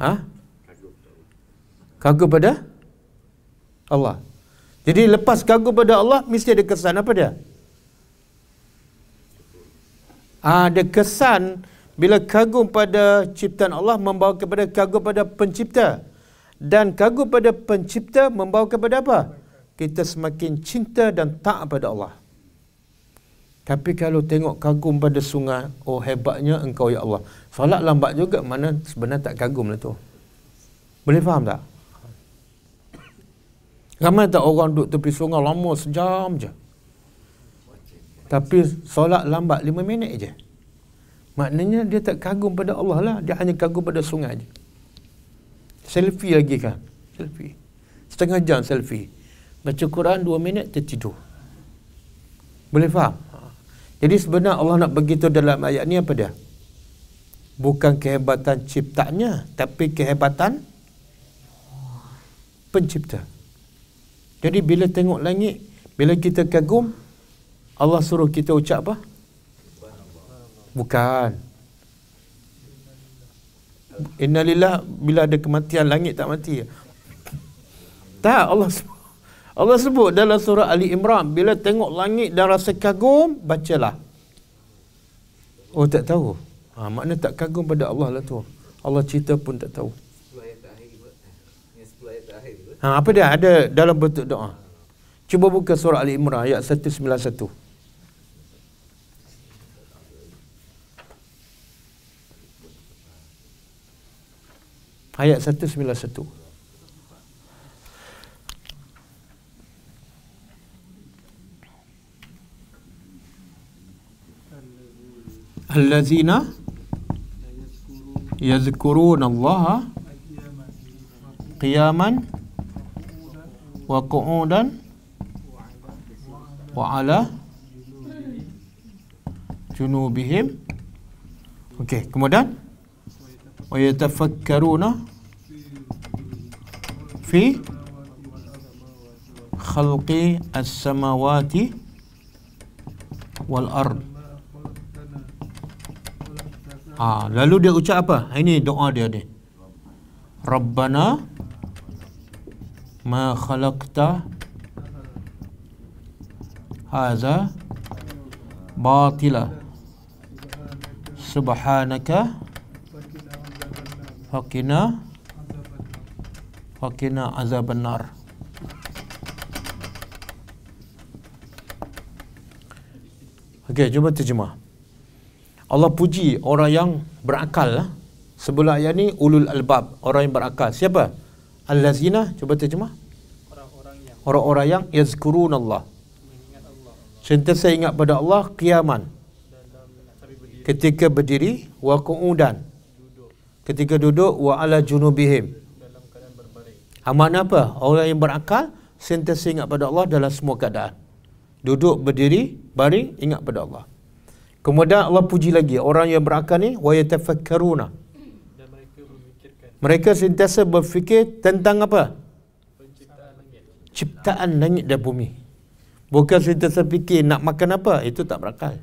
ha kagum pada Allah jadi lepas kagum pada Allah mesti ada kesan apa dia? Ada kesan bila kagum pada ciptaan Allah membawa kepada kagum pada pencipta dan kagum pada pencipta membawa kepada apa? Kita semakin cinta dan tak pada Allah. Tapi kalau tengok kagum pada sungai, oh hebatnya engkau ya Allah. Salat lambat juga mana sebenarnya tak kagum lah tu. Boleh faham tak? Ramai tak orang duduk tepi sungai lama sejam je. Tapi solat lambat lima minit je. Maknanya dia tak kagum pada Allah lah. Dia hanya kagum pada sungai je. Selfie lagi kan? Selfie. Setengah jam selfie. Baca Quran dua minit tertidur. Boleh faham? Ha. Jadi sebenarnya Allah nak begitu dalam ayat ni apa dia? Bukan kehebatan ciptanya, tapi kehebatan pencipta. Jadi bila tengok langit, bila kita kagum, Allah suruh kita ucap apa? Bukan. Innalillah bila ada kematian langit tak mati. Tak Allah Allah sebut dalam surah Ali Imran bila tengok langit dan rasa kagum bacalah. Oh tak tahu. Ha, makna tak kagum pada Allah lah tu. Allah cerita pun tak tahu. Ha, apa dia? Ada dalam bentuk doa. Cuba buka surah Ali Imran ayat 191. Ayat 191. Al-lazina yazkurun Allah qiyaman wa qu'udan wa ala junubihim okey kemudian wa yatafakkaruna fi khalqi as-samawati wal ard ah lalu dia ucap apa ini doa dia ni rabbana ma khalaqta hadha batila subhanaka faqina faqina azaban nar Okey, cuba terjemah. Allah puji orang yang berakal. Lah. Sebelah ayat ni, ulul albab. Orang yang berakal. Siapa? Al-lazina cuba terjemah Orang-orang yang Orang-orang yang Yazkurun Allah, Sentiasa ingat pada Allah Kiaman Ketika berdiri Wa ku'udan Ketika duduk Wa ala junubihim Dalam apa? Orang yang berakal Sentiasa ingat pada Allah Dalam semua keadaan Duduk, berdiri, baring Ingat pada Allah Kemudian Allah puji lagi Orang yang berakal ni Wa yatafakkaruna Wa mereka sentiasa berfikir tentang apa? Ciptaan langit dan bumi. Bukan sentiasa fikir nak makan apa, itu tak berakal.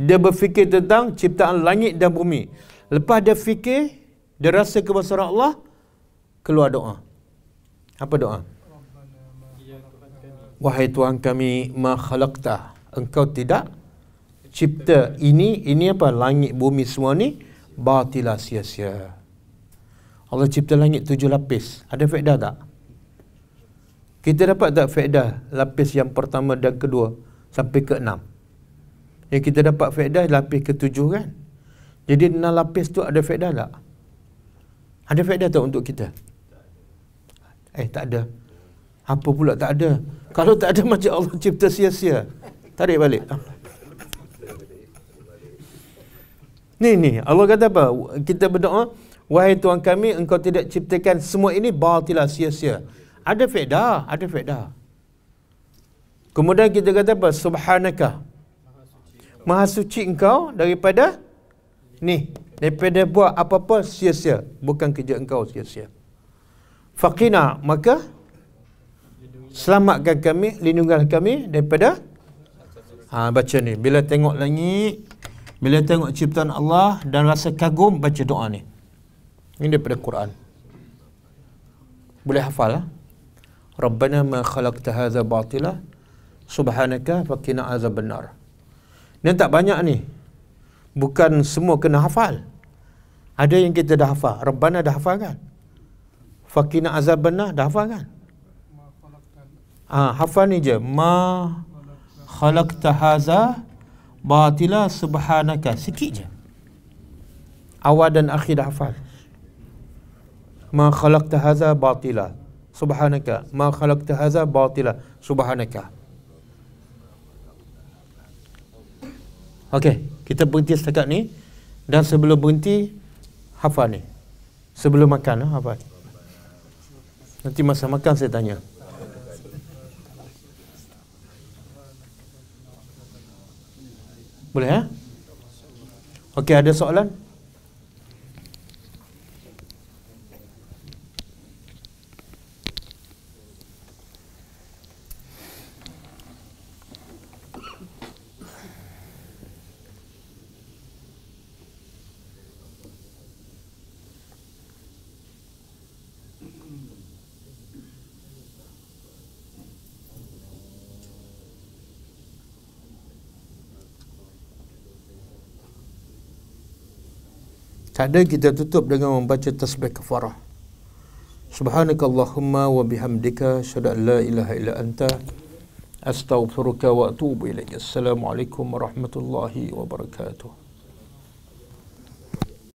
Dia berfikir tentang ciptaan langit dan bumi. Lepas dia fikir, dia rasa kebesaran Allah, keluar doa. Apa doa? Wahai Tuhan kami, ma khalaqta. Engkau tidak cipta ini, ini apa? Langit, bumi semua ni batila sia-sia. Allah cipta langit tujuh lapis. Ada faedah tak? Kita dapat tak faedah lapis yang pertama dan kedua sampai ke enam? Yang kita dapat faedah lapis ke tujuh kan? Jadi enam lapis tu ada faedah tak? Ada faedah tak untuk kita? Eh tak ada. Apa pula tak ada? Kalau tak ada macam Allah cipta sia-sia. Tarik balik. Tarik balik. Ni ni Allah kata apa? Kita berdoa, wahai Tuhan kami engkau tidak ciptakan semua ini batilah sia-sia. Ada faedah, ada faedah. Kemudian kita kata apa? Subhanaka. Maha suci engkau daripada ni, daripada buat apa-apa sia-sia, bukan kerja engkau sia-sia. Faqina maka selamatkan kami, lindungilah kami daripada Ha, baca ni. Bila tengok langit, bila tengok ciptaan Allah dan rasa kagum baca doa ni. Ini daripada Quran. Boleh hafal lah. Rabbana ma khalaqta hadha batila subhanaka faqina azabannar. Ni tak banyak ni. Bukan semua kena hafal. Ada yang kita dah hafal. Rabbana dah hafal kan? Faqina azabannar dah hafal kan? Ah, ha, hafal ni je. Ma khalaqta hadha batila subhanaka sikit je awal dan akhir dah hafal ma khalaqta hadha batila subhanaka ma khalaqta hadha batila subhanaka Okey, kita berhenti setakat ni dan sebelum berhenti hafal ni. Sebelum makan ha, hafal. Nanti masa makan saya tanya. Boleh ya? Eh? Okey ada soalan? Tak kita tutup dengan membaca tasbih kafarah. Subhanakallahumma wa bihamdika syada la ilaha illa anta astaghfiruka wa atubu ilaik. Assalamualaikum warahmatullahi wabarakatuh.